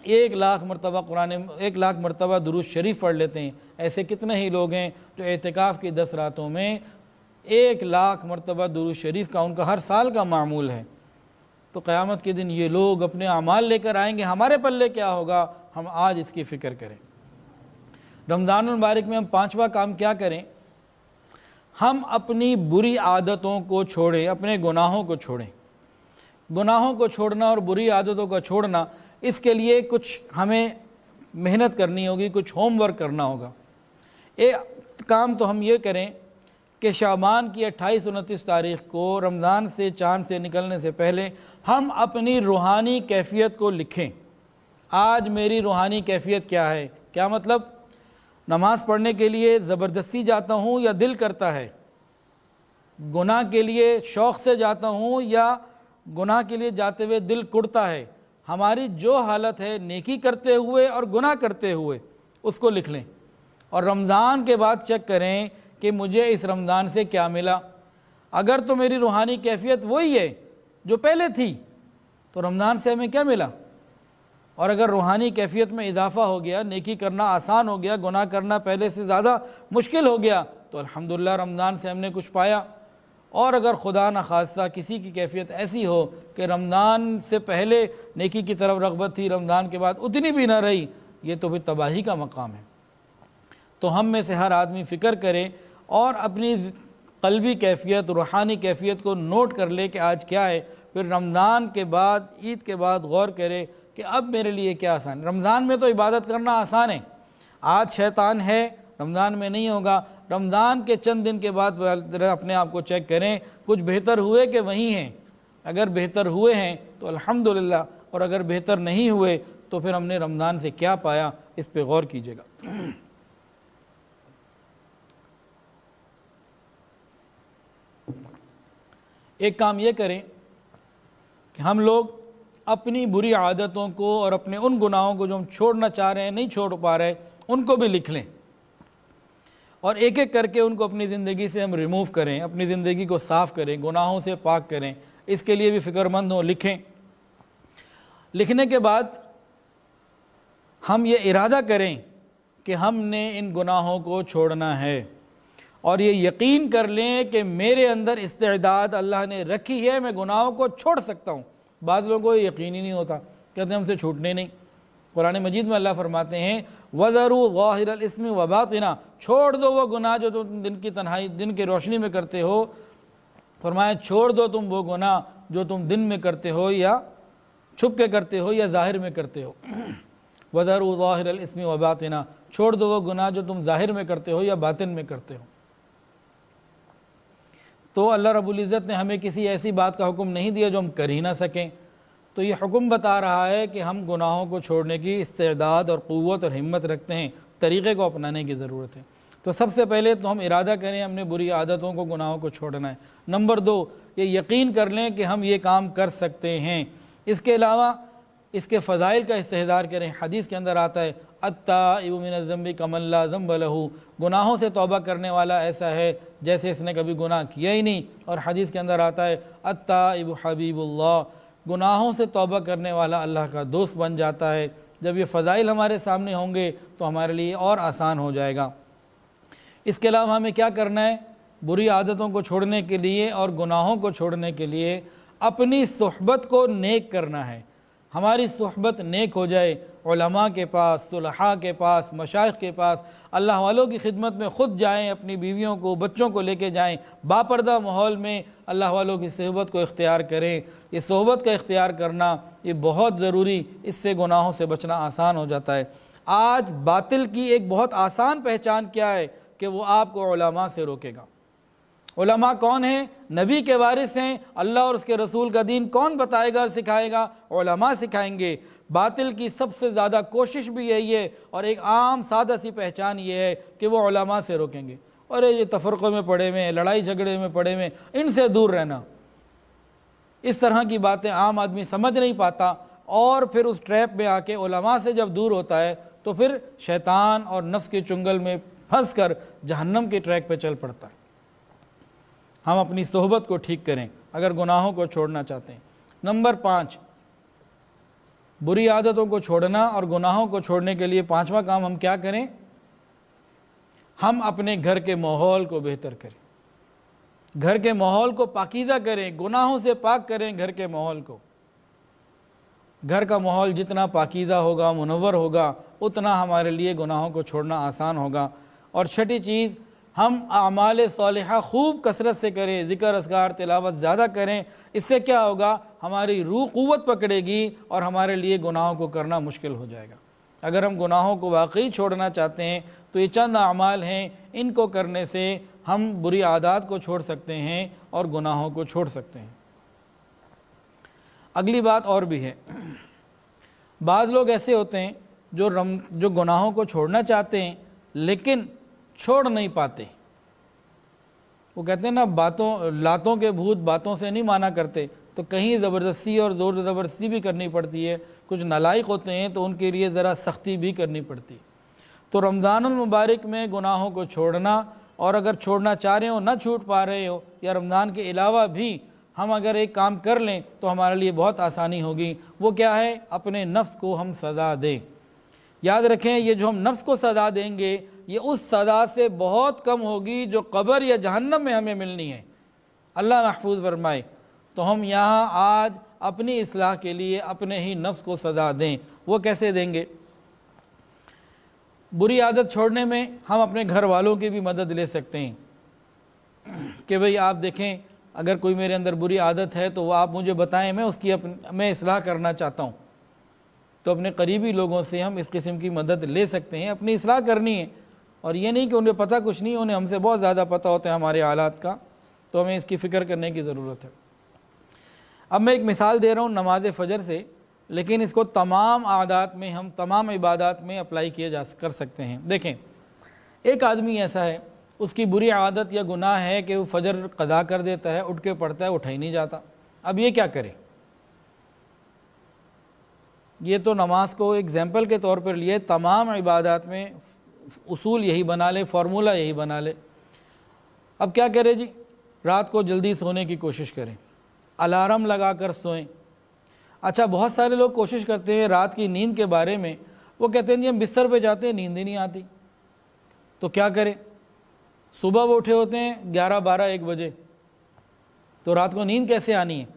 Speaker 1: एक लाख मरतबा कुरान एक लाख मरतबा दुरुज शरीफ पढ़ लेते हैं ऐसे कितने ही लोग हैं जो एहतिकाफ़ की दस रातों में एक लाख मरतबा दुरुज शरीफ का उनका हर साल का मामूल है तो क़्यामत के दिन ये लोग अपने अमाल लेकर आएंगे हमारे पल्ले क्या होगा हम आज इसकी फ़िक्र करें रमज़ान मुबारक में हम पाँचवा काम क्या करें हम अपनी बुरी आदतों को छोड़ें अपने गुनाहों को छोड़ें गुनाहों को छोड़ना और बुरी आदतों को छोड़ना इसके लिए कुछ हमें मेहनत करनी होगी कुछ होमवर्क करना होगा ये काम तो हम ये करें कि शाबान की अट्ठाईस उनतीस तारीख को रमज़ान से चांद से निकलने से पहले हम अपनी रूहानी कैफियत को लिखें आज मेरी रूहानी कैफियत क्या है क्या मतलब नमाज़ पढ़ने के लिए ज़बरदस्ती जाता हूँ या दिल करता है गुनाह के लिए शौक़ से जाता हूँ या गुनाह के लिए जाते हुए दिल कुड़ता है हमारी जो हालत है नेकी करते हुए और गुनाह करते हुए उसको लिख लें और रमज़ान के बाद चेक करें कि मुझे इस रमज़ान से क्या मिला अगर तो मेरी रूहानी कैफियत वही है जो पहले थी तो रमज़ान से हमें क्या मिला और अगर रूहानी कैफियत में इजाफ़ा हो गया नेकी करना आसान हो गया गुनाह करना पहले से ज़्यादा मुश्किल हो गया तो अल्हम्दुलिल्लाह रमज़ान से हमने कुछ पाया और अगर खुदा न खास्ता किसी की कैफियत ऐसी हो कि रमज़ान से पहले नेकी की तरफ रगबत थी रमज़ान के बाद उतनी भी ना रही ये तो फिर तबाही का मकाम है तो हम में से हर आदमी फ़िक्र करे और अपनी कलबी कैफियत रूहानी कैफियत को नोट कर ले कि आज क्या है फिर रमज़ान के बाद ईद के बाद गौर करे कि अब मेरे लिए क्या आसान रमज़ान में तो इबादत करना आसान है आज शैतान है रमज़ान में नहीं होगा रमज़ान के चंद दिन के बाद अपने आप को चेक करें कुछ बेहतर हुए कि वहीं हैं अगर बेहतर हुए हैं तो अल्हम्दुलिल्लाह और अगर बेहतर नहीं हुए तो फिर हमने रमज़ान से क्या पाया इस पर गौर कीजिएगा एक काम ये करें कि हम लोग अपनी बुरी आदतों को और अपने उन गुनाहों को जो हम छोड़ना चाह रहे हैं नहीं छोड़ पा रहे उनको भी लिख लें और एक एक करके उनको अपनी ज़िंदगी से हम रिमूव करें अपनी ज़िंदगी को साफ़ करें गुनाहों से पाक करें इसके लिए भी फ़िक्रमंद हों लिखें लिखने के बाद हम ये इरादा करें कि हमने इन गुनाहों को छोड़ना है और ये यकीन कर लें कि मेरे अंदर इस्तेदाद अल्लाह ने रखी है मैं गुनाहों को छोड़ सकता हूँ बाद लोगों को यकीन ही नहीं होता कहते हमसे छूटने नहीं कुरान मजीद में अल्लाह फरमाते हैं वज़रू वाहिरस्म वबातना छोड़ दो वो गुनाह जो तुम दिन की तन्हाई दिन की रोशनी में करते हो फरमाया छोड़ दो तुम वो गुनाह जो तुम दिन में करते हो या छुप के करते हो या जाहिर में करते हो वज़रू वाहिरस्म वबातना छोड़ दो वो गुनाह जो तुम जाहिर में करते हो या बातिन में करते हो तो अल्लाह रबुल्ज़त ने हमें किसी ऐसी बात का हुक्म नहीं दिया जो हम कर ही ना सकें तो ये हुक्म बता रहा है कि हम गुनाहों को छोड़ने की इस्तेदाद और क़वत और हिम्मत रखते हैं तरीक़े को अपनाने की ज़रूरत है तो सबसे पहले तो हम इरादा करें हमने बुरी आदतों को गुनाहों को छोड़ना है नंबर दो ये यकीन कर लें कि हम ये काम कर सकते हैं इसके अलावा इसके फ़जाइल का इस्तेदार करें हदीस के अंदर आता है अत्ता अत्ताबिनजम्बी कमल्ला जम्बलहू गुनाहों से तोबा करने वाला ऐसा है जैसे इसने कभी गुनाह किया ही नहीं और हदीस के अंदर आता है अत्ता अत्ताब हबीबुल्ला गुनाहों से तौबा करने वाला अल्लाह का दोस्त बन जाता है जब ये फ़ज़ाइल हमारे सामने होंगे तो हमारे लिए और आसान हो जाएगा इसके अलावा हमें क्या करना है बुरी आदतों को छोड़ने के लिए और गुनाहों को छोड़ने के लिए अपनी सहबत को नेक करना है हमारी सहबत नेक हो जाए उलमा के पास सुलह के पास मशाइ के पास अल्लाह वालों की खिदमत में ख़ुद जाएं अपनी बीवियों को बच्चों को लेके जाएं बापरदा माहौल में अल्लाह वालों की सहबत को इख्तियार करें ये सहबत का इख्तियार करना ये बहुत ज़रूरी इससे गुनाहों से बचना आसान हो जाता है आज बातिल की एक बहुत आसान पहचान क्या है कि वो आपको से रोकेगा उलमा कौन है नबी के वारिस हैं अल्लाह और उसके रसूल का दीन कौन बताएगा और सिखाएगा उलमा सिखाएंगे बातिल की सबसे ज़्यादा कोशिश भी यही है और एक आम सादा सी पहचान ये है कि वो उलमा से रोकेंगे अरे ये तफरक़ों में पड़े हुए लड़ाई झगड़े में पड़े हुए इनसे दूर रहना इस तरह की बातें आम आदमी समझ नहीं पाता और फिर उस ट्रैप में आके उलमा से जब दूर होता है तो फिर शैतान और नफ्स के चुंगल में फंस कर जहन्नम के ट्रैक पर चल पड़ता है हम अपनी सोहबत को ठीक करें अगर गुनाहों को छोड़ना चाहते हैं नंबर पाँच बुरी आदतों को छोड़ना और गुनाहों को छोड़ने के लिए पांचवा काम हम क्या करें हम अपने घर के माहौल को बेहतर करें घर के माहौल को पाकिज़ा करें गुनाहों से पाक करें घर के माहौल को घर का माहौल जितना पाकिज़ा होगा मुनवर होगा उतना हमारे लिए गुनाहों को छोड़ना आसान होगा और छठी चीज़ हम आमाल सालह खूब कसरत से करें ज़िक्र असगार तिलावत ज़्यादा करें इससे क्या होगा हमारी रूह क़वत पकड़ेगी और हमारे लिए गुनाहों को करना मुश्किल हो जाएगा अगर हम गुनाहों को वाकई छोड़ना चाहते हैं तो ये चंद अमाल हैं इनको करने से हम बुरी आदत को छोड़ सकते हैं और गुनाहों को छोड़ सकते हैं अगली बात और भी है बाज़ लोग ऐसे होते हैं जो रम जो गुनाहों को छोड़ना चाहते हैं लेकिन छोड़ नहीं पाते वो कहते हैं ना बातों लातों के भूत बातों से नहीं माना करते तो कहीं ज़बरदस्ती और ज़ोर ज़बरदस्ती भी करनी पड़ती है कुछ नलायक होते हैं तो उनके लिए ज़रा सख्ती भी करनी पड़ती तो रमज़ानमबारक में गुनाहों को छोड़ना और अगर छोड़ना चाह रहे हो ना छूट पा रहे हो या रमज़ान के अलावा भी हम अगर एक काम कर लें तो हमारे लिए बहुत आसानी होगी वो क्या है अपने नफ्स को हम सज़ा दें याद रखें ये जो हम नफ्स को सज़ा देंगे ये उस सज़ा से बहुत कम होगी जो कबर या जहन्नम में हमें मिलनी है अल्लाह महफूज फरमाए तो हम यहाँ आज अपनी असलाह के लिए अपने ही नफ्स को सज़ा दें वो कैसे देंगे बुरी आदत छोड़ने में हम अपने घर वालों की भी मदद ले सकते हैं कि भाई आप देखें अगर कोई मेरे अंदर बुरी आदत है तो वह आप मुझे बताएं मैं उसकी अपन मैं असलाह करना चाहता हूँ तो अपने करीबी लोगों से हम इस किस्म की मदद ले सकते हैं अपनी असलाह करनी है और ये नहीं कि उन्हें पता कुछ नहीं उन्हें हमसे बहुत ज़्यादा पता होता है हमारे हालात का तो हमें इसकी फ़िक्र करने की ज़रूरत है अब मैं एक मिसाल दे रहा हूँ नमाज फ़जर से लेकिन इसको तमाम आदात में हम तमाम इबादत में अप्लाई किए जा कर सकते हैं देखें एक आदमी ऐसा है उसकी बुरी आदत या गुनाह है कि वो फजर कदा कर देता है उठ के पड़ता है उठा ही नहीं जाता अब ये क्या करे ये तो नमाज को एग्ज़ाम्पल के तौर पर लिए तमाम इबादत में उसूल यही बना लें फार्मूला यही बना लें अब क्या करें जी रात को जल्दी सोने की कोशिश करें अलार्म लगा कर सोएं अच्छा बहुत सारे लोग कोशिश करते हैं रात की नींद के बारे में वो कहते हैं जी हम बिस्तर पे जाते हैं नींद ही नहीं आती तो क्या करें सुबह वो उठे होते हैं ग्यारह बारह एक बजे तो रात को नींद कैसे आनी है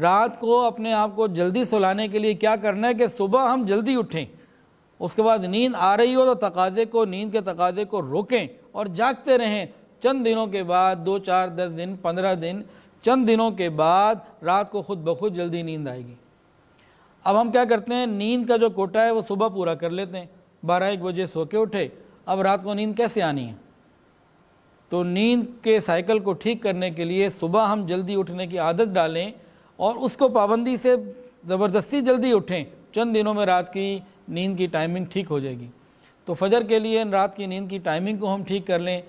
Speaker 1: रात को अपने आप को जल्दी सुलाने के लिए क्या करना है कि सुबह हम जल्दी उठें उसके बाद नींद आ रही हो तो तकाजे को नींद के तकाजे को रोकें और जागते रहें चंद दिनों के बाद दो चार दस दिन पंद्रह दिन चंद दिनों के बाद रात को खुद ब खुद जल्दी नींद आएगी अब हम क्या करते हैं नींद का जो कोटा है वो सुबह पूरा कर लेते हैं बारह एक बजे सो के उठे अब रात को नींद कैसे आनी है तो नींद के साइकिल को ठीक करने के लिए सुबह हम जल्दी उठने की आदत डालें और उसको पाबंदी से ज़बरदस्ती जल्दी उठें चंद दिनों में रात की नींद की टाइमिंग ठीक हो जाएगी तो फजर के लिए रात की नींद की टाइमिंग को हम ठीक कर लें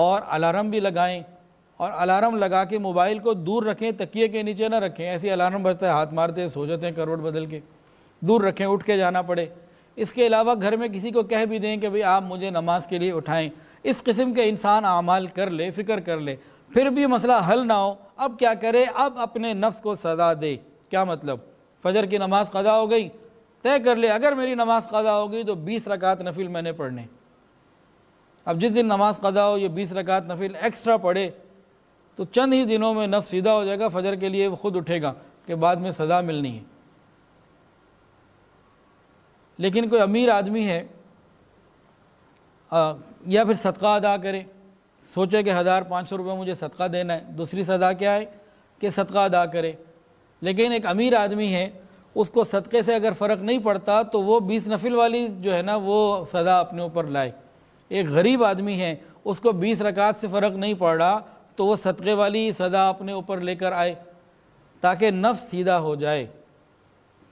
Speaker 1: और अलार्म भी लगाएं और अलार्म लगा के मोबाइल को दूर रखें तकिए के नीचे ना रखें ऐसे अलार्म बजता है हाथ मारते हैं सो जाते हैं करवट बदल के दूर रखें उठ के जाना पड़े इसके अलावा घर में किसी को कह भी दें कि भाई आप मुझे नमाज के लिए उठाएं इस किस्म के इंसान अमाल कर ले फ़िक्र कर ले फिर भी मसला हल ना हो अब क्या करे अब अपने नफ्स को सजा दे क्या मतलब फजर की नमाज कदा हो गई तय कर ले अगर मेरी नमाज़ कदा होगी तो बीस रकात नफिल मैंने पढ़ने अब जिस दिन नमाज़ कदा हो ये बीस रकात नफिल एक्स्ट्रा पढ़े तो चंद ही दिनों में नफ सीधा हो जाएगा फजर के लिए वो खुद उठेगा कि बाद में सज़ा मिलनी है लेकिन कोई अमीर आदमी है आ, या फिर सदका अदा करे सोचे कि हज़ार पाँच सौ रुपये मुझे सदका देना है दूसरी सज़ा क्या है कि सदका अदा करे लेकिन एक अमीर आदमी है उसको सदक़े से अगर फ़र्क नहीं पड़ता तो वो बीस नफिल वाली जो है ना वो सज़ा अपने ऊपर लाए एक गरीब आदमी है उसको बीस रकात से फ़र्क नहीं पड़ रहा तो वो सदक़े वाली सज़ा अपने ऊपर लेकर आए ताकि नफ्स सीधा हो जाए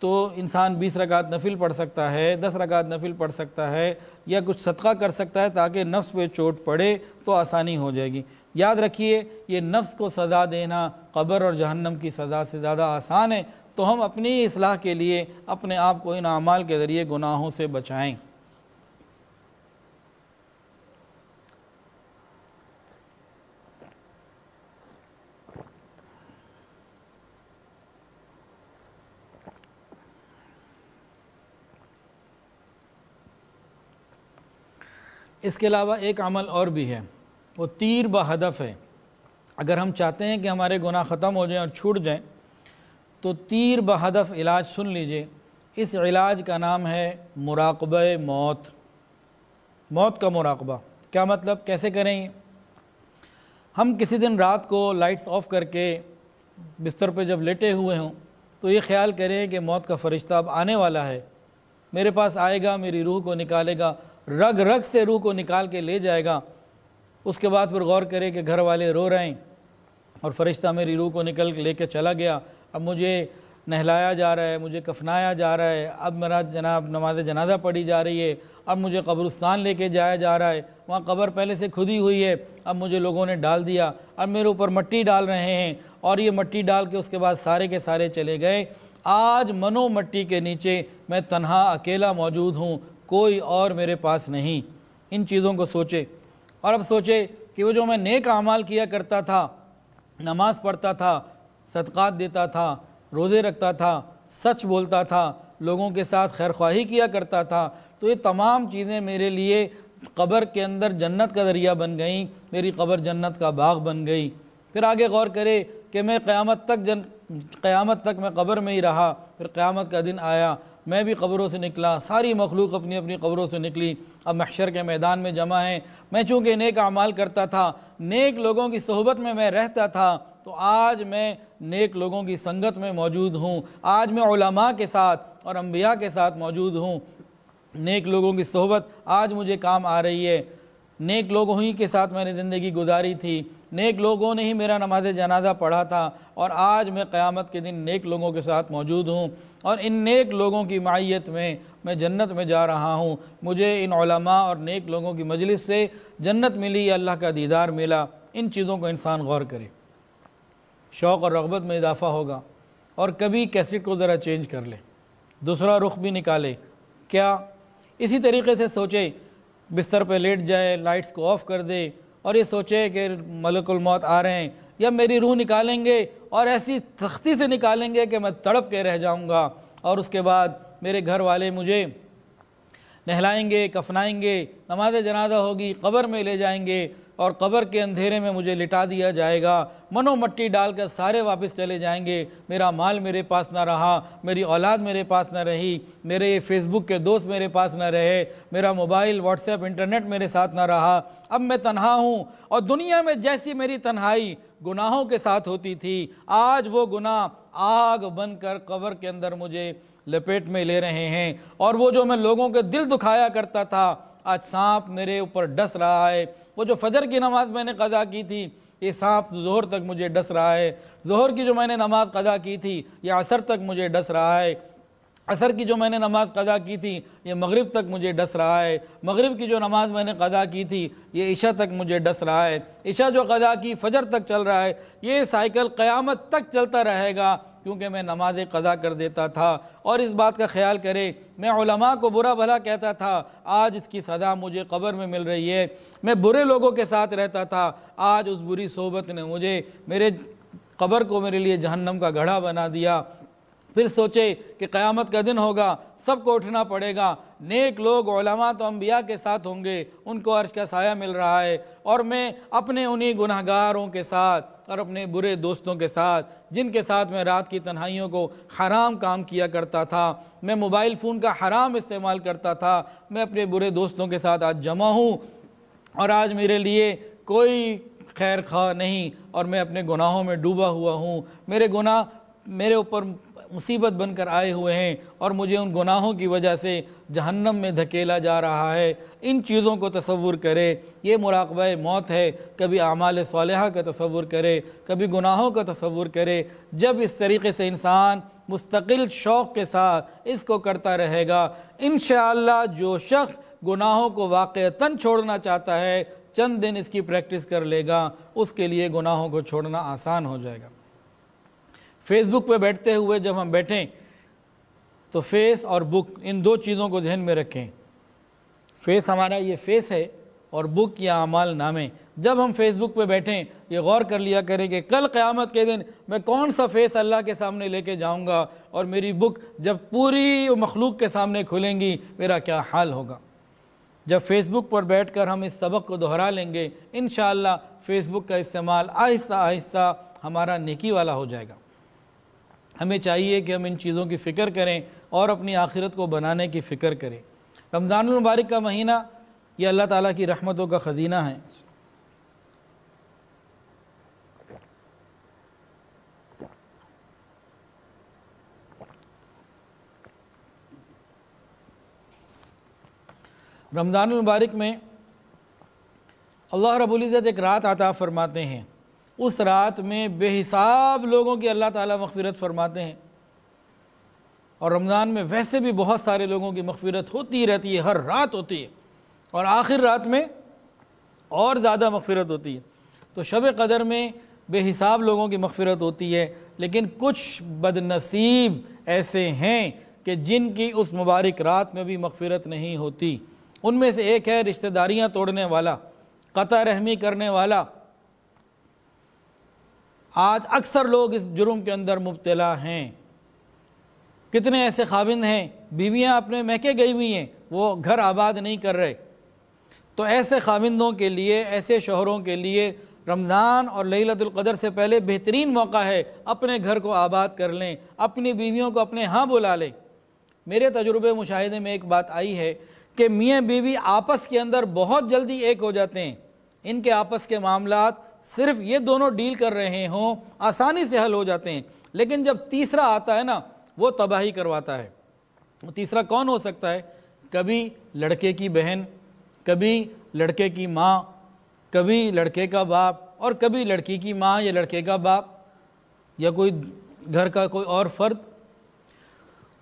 Speaker 1: तो इंसान बीस रकात नफिल पढ़ सकता है दस रकात नफिल पढ़ सकता है या कुछ सदका कर सकता है ताकि नफ्स पे चोट पड़े तो आसानी हो जाएगी याद रखिए ये नफ्स को सज़ा देना कब्र और जहन्नम की सज़ा से ज़्यादा आसान है तो हम अपनी असलाह के लिए अपने आप को इन अमाल के ज़रिए गुनाहों से बचाएं इसके अलावा एक अमल और भी है वो तीर बहदफ़ है अगर हम चाहते हैं कि हमारे गुनाह ख़त्म हो जाएं और छूट जाएं तो तीर बहदफ इलाज सुन लीजिए इस इलाज का नाम है मुराकब मौत मौत का मुराकबा क्या मतलब कैसे करें हम किसी दिन रात को लाइट्स ऑफ करके बिस्तर पर जब लेटे हुए हों तो ये ख्याल करें कि मौत का फ़रिश्ता अब आने वाला है मेरे पास आएगा मेरी रूह को निकालेगा रग रग से रूह को निकाल के ले जाएगा उसके बाद फिर गौर करें कि घर वाले रो रहे हैं और फ़रिश्ता मेरी रूह को निकल ले कर चला गया अब मुझे नहलाया जा रहा है मुझे कफनाया जा रहा है अब मेरा जनाब नमाज जनाजा पढ़ी जा रही है अब मुझे कब्रस्तान लेके जाया जा रहा है वहाँ कब्र पहले से खुदी हुई है अब मुझे लोगों ने डाल दिया अब मेरे ऊपर मट्टी डाल रहे हैं और ये मट्टी डाल के उसके बाद सारे के सारे चले गए आज मनो मट्टी के नीचे मैं तनहा अकेला मौजूद हूँ कोई और मेरे पास नहीं इन चीज़ों को सोचे और अब सोचे कि वो जो मैं नेक अमाल किया करता था नमाज़ पढ़ता था सदक़ात देता था रोज़े रखता था सच बोलता था लोगों के साथ खैर ख्वाही किया करता था तो ये तमाम चीज़ें मेरे लिए कब्र के अंदर जन्नत का ज़रिया बन गई मेरी कब्र जन्नत का बाग बन गई फिर आगे गौर करें कि मैं क़्यामत तक जन क़्यामत तक मैं कब्र में ही रहा फिर क़्यामत का दिन आया मैं भी कब्रों से निकला सारी मखलूक अपनी अपनी कब्रों से निकली अब महशर के मैदान में जमा हैं मैं चूँकि नेक अमाल करता था नेक लोगों की सहबत में मैं रहता था तो आज मैं नेक लोगों की संगत में मौजूद हूँ आज मैं ओलमा के साथ और अम्बिया के साथ मौजूद हूँ नेक लोगों की सोहबत आज मुझे काम आ रही है नेक लोगों ही के साथ मैंने ज़िंदगी गुजारी थी नेक लोगों ने ही मेरा नमाज जनाजा पढ़ा था और आज मैं क़यामत के दिन नेक लोगों के साथ मौजूद हूँ और इन नेक लोगों की माइत में मैं जन्नत में जा रहा हूँ मुझे इन और नेक लोगों की मजलिस से जन्नत मिली अल्लाह का दीदार मिला इन चीज़ों को इंसान गौर करे शौक़ और रगबत में इजाफ़ा होगा और कभी कैसेट को ज़रा चेंज कर लें दूसरा रुख भी निकाले क्या इसी तरीके से सोचे बिस्तर पर लेट जाए लाइट्स को ऑफ़ कर दे और ये सोचे कि मलकुलमौत आ रहे हैं या मेरी रूह निकालेंगे और ऐसी सख्ती से निकालेंगे कि मैं तड़प के रह जाऊँगा और उसके बाद मेरे घर वाले मुझे नहलाएंगे कफनाएंगे नमाज जनाजा होगी कब्र में ले जाएंगे और कब्र के अंधेरे में मुझे लिटा दिया जाएगा मनो मट्टी डालकर सारे वापस चले जाएंगे मेरा माल मेरे पास ना रहा मेरी औलाद मेरे पास ना रही मेरे ये फेसबुक के दोस्त मेरे पास ना रहे मेरा मोबाइल व्हाट्सएप इंटरनेट मेरे साथ ना रहा अब मैं तन्हा हूँ और दुनिया में जैसी मेरी तन्हाई गुनाहों के साथ होती थी आज वो गुनाह आग बनकर कब्र के अंदर मुझे लपेट में ले रहे हैं और वो जो मैं लोगों के दिल दुखाया करता था आज सांप मेरे ऊपर डस रहा है वो जो फजर की नमाज़ मैंने कदा की थी ये सांप जोहर तक मुझे डस रहा है जोहर की जो मैंने नमाज़ कदा की थी ये असर तक मुझे डस रहा है असर की जो मैंने नमाज़ कदा की थी ये मगरिब तक मुझे डस रहा है मगरिब की जो नमाज़ मैंने कदा की थी ये इशा तक मुझे डस रहा है इशा जो कदा की फजर तक चल रहा है ये साइकिल क़यामत तक चलता रहेगा क्योंकि मैं नमाज कदा कर देता था और इस बात का ख्याल करे मैं उलमा को बुरा भला कहता था आज इसकी सज़ा मुझे कब्र में मिल रही है मैं बुरे लोगों के साथ रहता था आज उस बुरी सोबत ने मुझे मेरे कब्र को मेरे लिए जहन्नम का घड़ा बना दिया फिर सोचे कि क़यामत का दिन होगा सबको उठना पड़ेगा नेक लोग ओलमा तो अम्बिया के साथ होंगे उनको अर्श का साया मिल रहा है और मैं अपने उन्हीं गुनाहगारों के साथ और अपने बुरे दोस्तों के साथ जिनके साथ मैं रात की तन्हाइयों को हराम काम किया करता था मैं मोबाइल फ़ोन का हराम इस्तेमाल करता था मैं अपने बुरे दोस्तों के साथ आज जमा हूँ और आज मेरे लिए कोई खैर खा नहीं और मैं अपने गुनाहों में डूबा हुआ हूँ मेरे गुनाह मेरे ऊपर मुसीबत बनकर आए हुए हैं और मुझे उन गुनाहों की वजह से जहन्नम में धकेला जा रहा है इन चीज़ों को तस्वुर करे ये मुराकबा मौत है कभी आमाल सालह का तस्वुर करे कभी गुनाहों का तस्वुर करे जब इस तरीके से इंसान मुस्तकिल शौक़ के साथ इसको करता रहेगा इन जो शख्स गुनाहों को वाक़ता छोड़ना चाहता है चंद दिन इसकी प्रैक्टिस कर लेगा उसके लिए गुनाहों को छोड़ना आसान हो जाएगा फेसबुक पे बैठते हुए जब हम बैठें तो फेस और बुक इन दो चीज़ों को जहन में रखें फेस हमारा ये फेस है और बुक या अमाल नामे जब हम फेसबुक पे बैठें ये गौर कर लिया करें कि कल क़यामत के दिन मैं कौन सा फेस अल्लाह के सामने लेके जाऊंगा और मेरी बुक जब पूरी मखलूक के सामने खुलेंगी मेरा क्या हाल होगा जब फेसबुक पर बैठ कर हम इस सबक को दोहरा लेंगे इन फेसबुक का इस्तेमाल आहिस्ता आहिस्ता हमारा निकी वाला हो जाएगा हमें चाहिए कि हम इन चीज़ों की फ़िक्र करें और अपनी आखिरत को बनाने की फ़िक्र करें रमज़ानमबारक का महीना ये अल्लाह ताला की रहमतों का ख़जीना है रमज़ान मुबारक में अल्लाह रबुल्ज़त एक रात आता फ़रमाते हैं उस रात में बेहिसाब लोगों की अल्लाह ताला मगफिरत फरमाते हैं और रमज़ान में वैसे भी बहुत सारे लोगों की मगफिरत होती ही रहती है हर रात होती है और आखिर रात में और ज़्यादा मगफिरत होती है तो शब कदर में बेहिसाब लोगों की मगफिरत होती है लेकिन कुछ बदनसीब ऐसे हैं कि जिनकी उस मुबारक रात में भी मगफिरत नहीं होती उनमें से एक है रिश्तेदारियाँ तोड़ने वाला क़त रहमी करने वाला आज अक्सर लोग इस जुर्म के अंदर मुबतला हैं कितने ऐसे खाविंद हैं बीवियाँ अपने महके गई हुई हैं वो घर आबाद नहीं कर रहे तो ऐसे खाविंदों के लिए ऐसे शोहरों के लिए रमज़ान और लतुल्क़दर से पहले बेहतरीन मौका है अपने घर को आबाद कर लें अपनी बीवियों को अपने हाँ बुला लें मेरे तजुर्बे मुशाहे में एक बात आई है कि मियाँ बीवी आपस के अंदर बहुत जल्दी एक हो जाते हैं इनके आपस के मामला सिर्फ ये दोनों डील कर रहे हों आसानी से हल हो जाते हैं लेकिन जब तीसरा आता है ना वो तबाही करवाता है तीसरा कौन हो सकता है कभी लड़के की बहन कभी लड़के की माँ कभी लड़के का बाप और कभी लड़की की माँ या लड़के का बाप या कोई घर का कोई और फ़र्द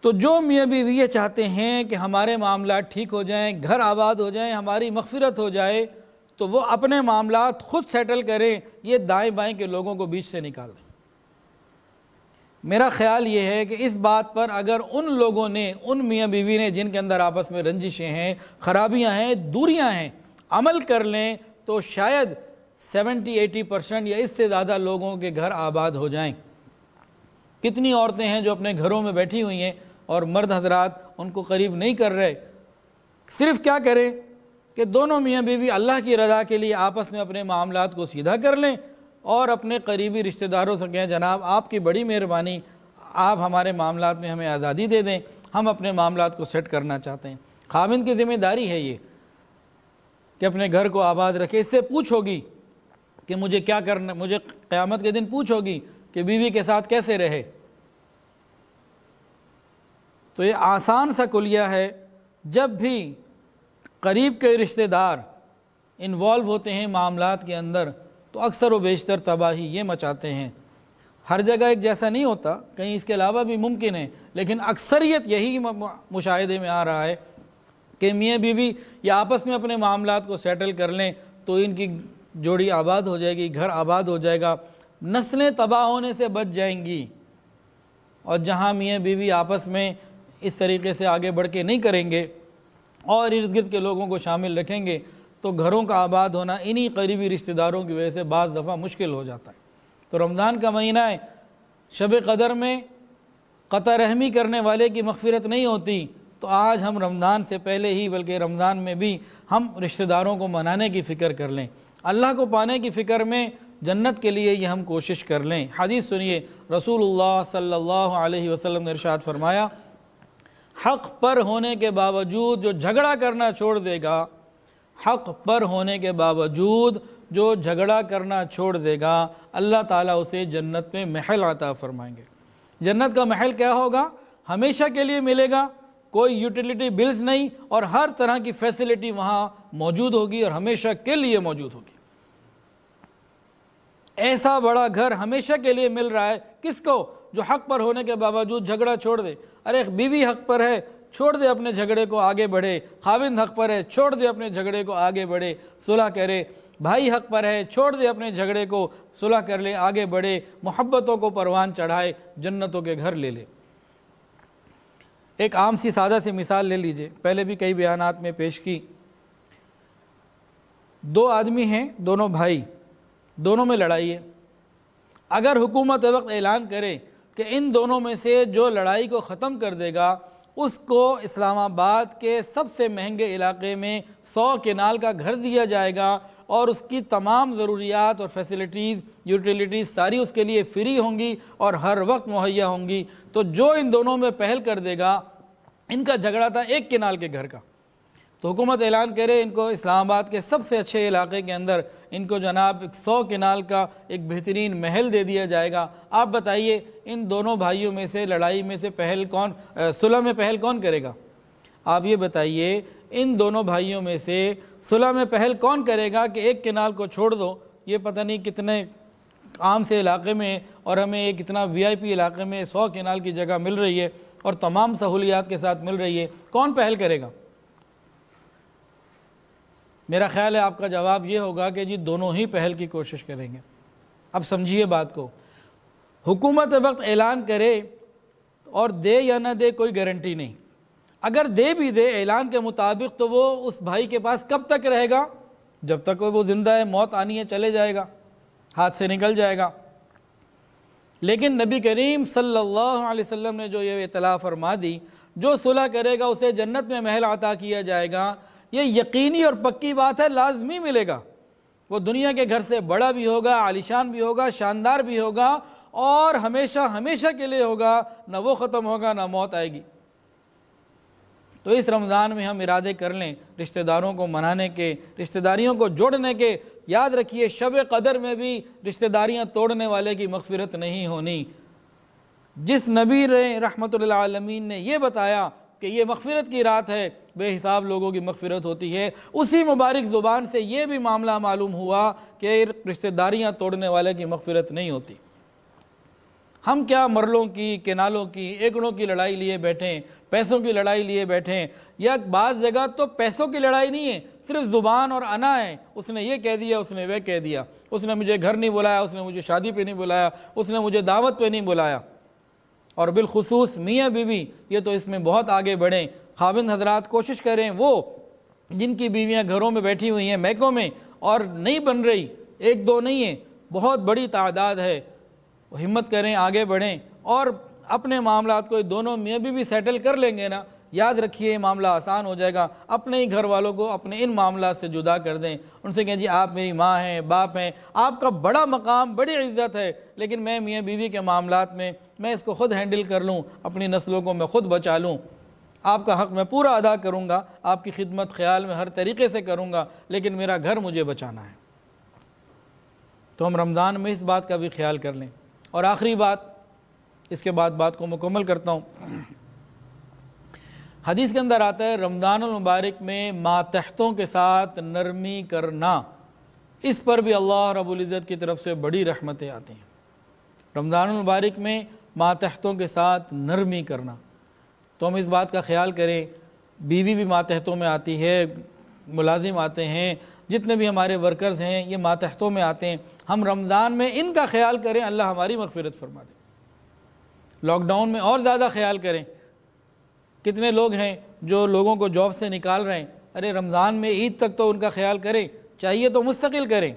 Speaker 1: तो जो मियाँ बीवी ये चाहते हैं कि हमारे मामला ठीक हो जाएं घर आबाद हो जाएं हमारी मगफरत हो जाए तो वो अपने मामला खुद सेटल करें ये दाएं बाएं के लोगों को बीच से निकाल दें मेरा ख्याल ये है कि इस बात पर अगर उन लोगों ने उन मियाँ बीवी ने जिनके अंदर आपस में रंजिशें हैं ख़राबियाँ हैं दूरियाँ हैं अमल कर लें तो शायद 70-80 परसेंट या इससे ज़्यादा लोगों के घर आबाद हो जाएं कितनी औरतें हैं जो अपने घरों में बैठी हुई हैं और मर्द हजरात उनको करीब नहीं कर रहे सिर्फ क्या करें कि दोनों मियाँ बीवी अल्लाह की रजा के लिए आपस में अपने मामला को सीधा कर लें और अपने करीबी रिश्तेदारों से कहें जनाब आपकी बड़ी मेहरबानी आप हमारे मामला में हमें आज़ादी दे दें हम अपने मामला को सेट करना चाहते हैं खामिन की ज़िम्मेदारी है ये कि अपने घर को आबाद रखे इससे पूछोगी कि मुझे क्या करना मुझे क़्यामत के दिन पूछोगी कि बीवी के साथ कैसे रहे तो ये आसान सा कुलिया है जब भी करीब के रिश्तेदार इन्वॉल्व होते हैं मामला के अंदर तो अक्सर व बेशतर तबाही ये मचाते हैं हर जगह एक जैसा नहीं होता कहीं इसके अलावा भी मुमकिन है लेकिन अक्सरियत यही मुशाहे में आ रहा है कि मियाँ बीवी ये आपस में अपने मामला को सेटल कर लें तो इनकी जोड़ी आबाद हो जाएगी घर आबाद हो जाएगा नस्लें तबाह होने से बच जाएंगी और जहाँ मियाँ बीवी आपस में इस तरीके से आगे बढ़ के नहीं करेंगे और इर्द गिर्द के लोगों को शामिल रखेंगे तो घरों का आबाद होना इन्हीं करीबी रिश्तेदारों की वजह से बज़ दफ़ा मुश्किल हो जाता है तो रमज़ान का महीना है शब कदर में क़तर रहमी करने वाले की मफफ़रत नहीं होती तो आज हम रमज़ान से पहले ही बल्कि रमज़ान में भी हम रिश्तेदारों को मनाने की फ़िक्र कर लें अल्लाह को पाने की फ़िक्र में जन्नत के लिए ये हम कोशिश कर लें हदीस सुनिए रसूलुल्लाह सल्लल्लाहु अलैहि वसल्लम ने इरशाद फरमाया हक पर होने के बावजूद जो झगड़ा करना छोड़ देगा हक पर होने के बावजूद जो झगड़ा करना छोड़ देगा अल्लाह ताला उसे जन्नत में महल आता फरमाएंगे जन्नत का महल क्या होगा हमेशा के लिए मिलेगा कोई यूटिलिटी बिल्स नहीं और हर तरह की फैसिलिटी वहाँ मौजूद होगी और हमेशा के लिए मौजूद होगी ऐसा बड़ा घर हमेशा के लिए मिल रहा है किसको जो हक पर होने के बावजूद झगड़ा छोड़ दे अरे बीवी हक पर है छोड़ दे अपने झगड़े को आगे बढ़े खाविंद हक पर है छोड़ दे अपने झगड़े को आगे बढ़े सुलह करे भाई हक पर है छोड़ दे अपने झगड़े को सुलह कर ले आगे बढ़े मोहब्बतों को परवान चढ़ाए जन्नतों के घर ले ले एक आम सी सादा सी मिसाल ले लीजिए पहले भी कई बयान में पेश की दो आदमी हैं दोनों भाई दोनों में लड़ाई है अगर हुकूमत वक्त ऐलान करे कि इन दोनों में से जो लड़ाई को ख़त्म कर देगा उसको इस्लामाबाद के सबसे महंगे इलाके में सौ केनाल का घर दिया जाएगा और उसकी तमाम ज़रूरियात और फैसिलिटीज़ यूटिलिटीज़ सारी उसके लिए फ्री होंगी और हर वक्त मुहैया होंगी तो जो इन दोनों में पहल कर देगा इनका झगड़ा था एक केनाल के घर का तो हुकूमत ऐलान करे इनको इस्लामाबाद के सबसे अच्छे इलाके के अंदर इनको जनाब सौ किनाल का एक बेहतरीन महल दे दिया जाएगा आप बताइए इन दोनों भाइयों में से लड़ाई में से पहल कौन सुलह में पहल कौन करेगा आप ये बताइए इन दोनों भाइयों में से सुलह में पहल कौन करेगा कि एक किनाल को छोड़ दो ये पता नहीं कितने आम से इलाके में और हमें एक इतना वीआईपी इलाके में सौ किनाल की जगह मिल रही है और तमाम सहूलियात के साथ मिल रही है कौन पहल करेगा मेरा ख्याल है आपका जवाब ये होगा कि जी दोनों ही पहल की कोशिश करेंगे अब समझिए बात को हुकूमत वक्त ऐलान करे और दे या ना दे कोई गारंटी नहीं अगर दे भी दे ऐलान के मुताबिक तो वो उस भाई के पास कब तक रहेगा जब तक वो ज़िंदा है मौत आनी है चले जाएगा हाथ से निकल जाएगा लेकिन नबी करीम सल्लल्लाहु अलैहि वसल्लम ने जो ये इतला फरमा दी जो सुलह करेगा उसे जन्नत में महल अता किया जाएगा ये यकीनी और पक्की बात है लाजमी मिलेगा वो दुनिया के घर से बड़ा भी होगा आलिशान भी होगा शानदार भी होगा और हमेशा हमेशा के लिए होगा ना वो ख़त्म होगा ना मौत आएगी तो इस रमज़ान में हम इरादे कर लें रिश्तेदारों को मनाने के रिश्तेदारियों को जोड़ने के याद रखिए शब कदर में भी रिश्तेदारियां तोड़ने वाले की मगफरत नहीं होनी जिस नबी रहमत ने यह बताया कि ये मगफरत की रात है बेहिसाब लोगों की मगफरत होती है उसी मुबारक ज़ुबान से ये भी मामला मालूम हुआ कि रिश्तेदारियाँ तोड़ने वाले की मगफरत नहीं होती हम क्या मरलों की केनालों की एकड़ों की लड़ाई लिए बैठें पैसों की लड़ाई लिए बैठें या बाज़ जगह तो पैसों की लड़ाई नहीं है सिर्फ ज़ुबान और अना है उसने ये कह दिया उसने वह कह दिया उसने मुझे घर नहीं बुलाया उसने मुझे शादी पे नहीं बुलाया उसने मुझे दावत पे नहीं बुलाया और बिलखसूस मियाँ बीवी ये तो इसमें बहुत आगे बढ़ें खाविंद हजरात कोशिश करें वो जिनकी बीवियाँ घरों में बैठी हुई हैं महकों में और नहीं बन रही एक दो नहीं है बहुत बड़ी तादाद है हिम्मत करें आगे बढ़ें और अपने मामला को दोनों में भी, भी सेटल कर लेंगे ना याद रखिए मामला आसान हो जाएगा अपने ही घर वालों को अपने इन मामला से जुदा कर दें उनसे कहें जी आप मेरी माँ हैं बाप हैं आपका बड़ा मकाम बड़ी इज्जत है लेकिन मैं मियाँ बीवी के मामला में मैं इसको खुद हैंडल कर लूँ अपनी नस्लों को मैं खुद बचा लूँ आपका हक़ मैं पूरा अदा करूँगा आपकी खिदमत ख्याल में हर तरीके से करूँगा लेकिन मेरा घर मुझे बचाना है तो हम रमज़ान में इस बात का भी ख्याल कर लें और आखिरी बात इसके बाद बात को मुकम्मल करता हूँ हदीस के अंदर आता है रमज़ान मुबारक में मातहतों के साथ नरमी करना इस पर भी अल्लाह रबुल्ज़त की तरफ से बड़ी रहमतें आती हैं रमज़ान मुबारक में मातहतों के साथ नरमी करना तो हम इस बात का ख्याल करें बीवी भी मातहतों में आती है मुलाजिम आते हैं जितने भी हमारे वर्कर्स हैं ये मातहतों में आते हैं हम रमज़ान में इनका ख्याल करें अल्लाह हमारी मगफरत फरमा दे लॉकडाउन में और ज़्यादा ख्याल करें कितने लोग हैं जो लोगों को जॉब से निकाल रहे हैं अरे रमज़ान में ईद तक तो उनका ख्याल करें चाहिए तो मुस्तकिल करें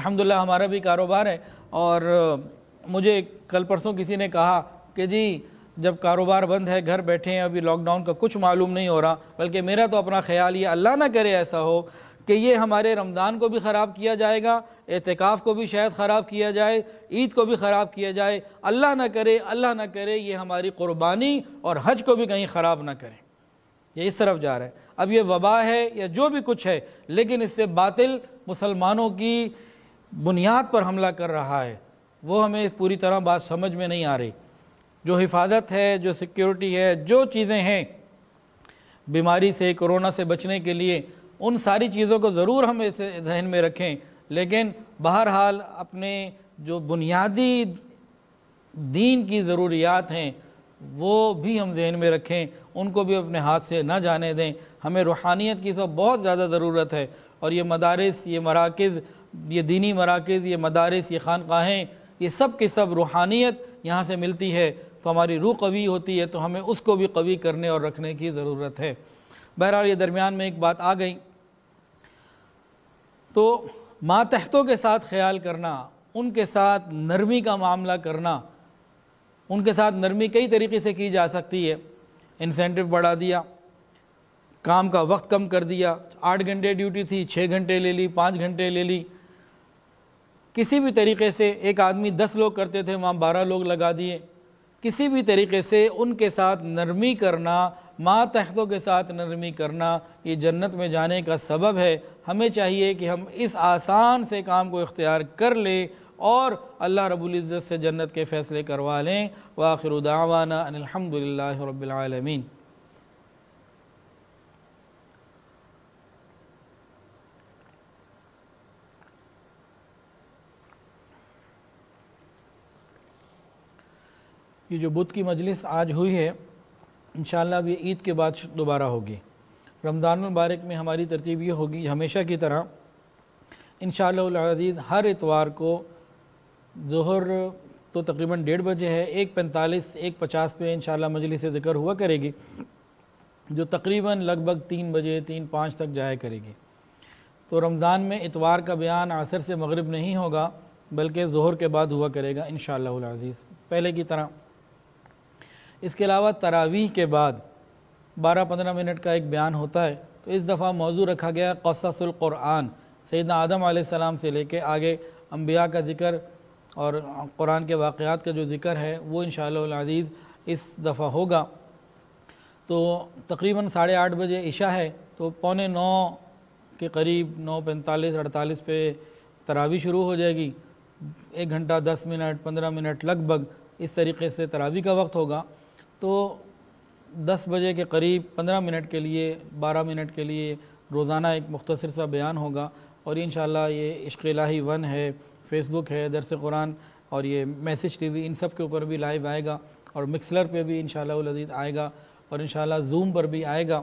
Speaker 1: अल्हम्दुलिल्लाह हमारा भी कारोबार है और मुझे कल परसों किसी ने कहा कि जी जब कारोबार बंद है घर बैठे हैं अभी लॉकडाउन का कुछ मालूम नहीं हो रहा बल्कि मेरा तो अपना ख्याल ये अल्लाह ना करे ऐसा हो कि ये हमारे रमज़ान को भी ख़राब किया जाएगा एहतिकाफ़ को भी शायद ख़राब किया जाए ईद को भी ख़राब किया जाए अल्लाह ना करे अल्लाह ना करे ये हमारी क़ुरबानी और हज को भी कहीं ख़राब ना करें ये इस तरफ जा रहा है अब ये वबा है या जो भी कुछ है लेकिन इससे बातिल मुसलमानों की बुनियाद पर हमला कर रहा है वो हमें पूरी तरह बात समझ में नहीं आ रही जो हिफाजत है जो सिक्योरिटी है जो चीज़ें हैं बीमारी से कोरोना से बचने के लिए उन सारी चीज़ों को ज़रूर हम इसे जहन में रखें लेकिन बहरहाल अपने जो बुनियादी दीन की ज़रूरियात हैं वो भी हम जहन में रखें उनको भी अपने हाथ से ना जाने दें हमें रूहानियत की सब बहुत ज़्यादा ज़रूरत है और ये मदारस ये मराकज़ ये दीनी मराकज़ ये मदारस ये खानकाहें ये सब की सब रूहानियत यहाँ से मिलती है तो हमारी रूह कवी होती है तो हमें उसको भी कवी करने और रखने की ज़रूरत है बहरहाल ये दरमियान में एक बात आ गई तो मातहतों के साथ ख्याल करना उनके साथ नरमी का मामला करना उनके साथ नरमी कई तरीके से की जा सकती है इंसेंटिव बढ़ा दिया काम का वक्त कम कर दिया आठ घंटे ड्यूटी थी छः घंटे ले ली पाँच घंटे ले ली किसी भी तरीके से एक आदमी दस लोग करते थे वहाँ बारह लोग लगा दिए किसी भी तरीके से उनके साथ नरमी करना माँ तहतों के साथ नरमी करना ये जन्नत में जाने का सबब है हमें चाहिए कि हम इस आसान से काम को इख्तियार कर लें और अल्लाह रबुल्ज़त से जन्नत के फ़ैसले करवा लें वाखिर दावाना अनिलहमदिल्ला रबालमीन ये जो बुद्ध की मजलिस आज हुई है इन अब ये ईद के बाद दोबारा होगी रमज़ान मुबारक में हमारी तरतीब ये होगी हमेशा की तरह इन शज़ीज़ हर इतवार को जहर तो तकरीबन डेढ़ बजे है एक पैंतालीस एक पचास पे इन मजलिस ज़िक्र हुआ करेगी जो तकरीबन लगभग तीन बजे तीन पाँच तक जाया करेगी तो रमज़ान में इतवार का बयान असर से मगरब नहीं होगा बल्कि जहर के बाद हुआ करेगा इन शज़ीज़ पहले की तरह इसके अलावा तरावीह के बाद बारह पंद्रह मिनट का एक बयान होता है तो इस दफ़ा मौजू रखा गया कससुल्क़ुरान सैद आदम सलाम से लेके आगे अम्बिया का ज़िक्र और कुरान के वाक़ात का जो ज़िक्र है वो इन शज़ीज़ इस दफ़ा होगा तो तकरीबन साढ़े आठ बजे ईशा है तो पौने नौ के करीब नौ पैंतालीस अड़तालीस पे तरावी शुरू हो जाएगी एक घंटा दस मिनट पंद्रह मिनट लगभग इस तरीके से तरावी का वक्त होगा तो 10 बजे के करीब 15 मिनट के लिए 12 मिनट के लिए रोज़ाना एक मुख्तर सा बयान होगा और इन ये इश्क वन है फेसबुक है दरस कुरान और ये मैसेज टीवी इन सब के ऊपर भी लाइव आएगा और मिक्सलर पे भी इन शजीज़ आएगा और इन जूम पर भी आएगा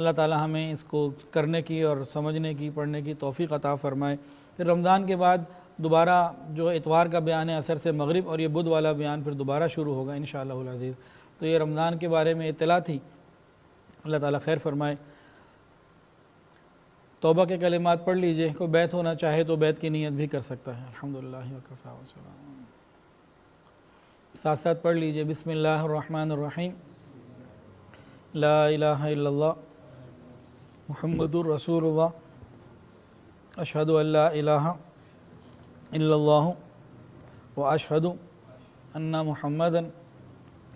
Speaker 1: अल्लाह ताला हमें इसको करने की और समझने की पढ़ने की तोफ़ी अता फ़रमाए फिर रमज़ान के बाद दोबारा जो इतवार का बयान है असर से मगरब और ये बुध वाला बयान फिर दोबारा शुरू होगा इन शज़ीज़ तो ये रमज़ान के बारे में इतला थी अल्लाह ताली खैर फरमाए तोबा के कलिमात पढ़ लीजिए को बैत होना चाहे तो बैत की नीयत भी कर सकता है अलहमदिल्ला साथ साथ पढ़ लीजिए बिसमीम ला महमदुररसूल रसूल अशहद अल्ला إلا الله وأشهد أن محمدا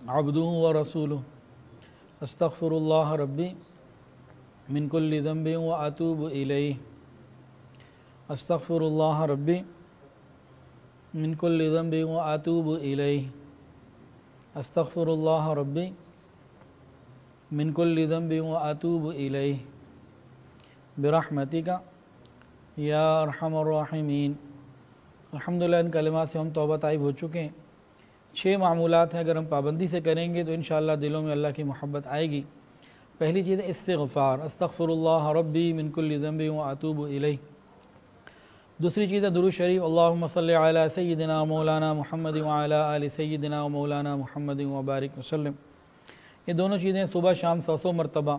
Speaker 1: عبده ورسوله أستغفر الله ربي من كل ذنب وأتوب إليه أستغفر الله ربي من كل ذنب وأتوب إليه أستغفر الله ربي من كل ذنب وأتوب إليه برحمتك يا أرحم الراحمين अलहमदिल्ला इन कलमात से हम तोबा तयब हो चुके हैं छः मामूलत हैं अगर हम पाबंदी से करेंगे तो इन दिलों में अल्लाह की मोहब्बत आएगी पहली चीज़ है इस्तफ़ार अस्तफ़रल्ला रबी मिनकुल्ज़म्ब आतूब इलई दूसरी चीज़ है दुरु शरीफ अल्लाम सल सदना मौलाना महमद वाल सैदिना मौलाना महमद वबारक वसलम ये दोनों चीज़ें सुबह शाम सौ मरतबा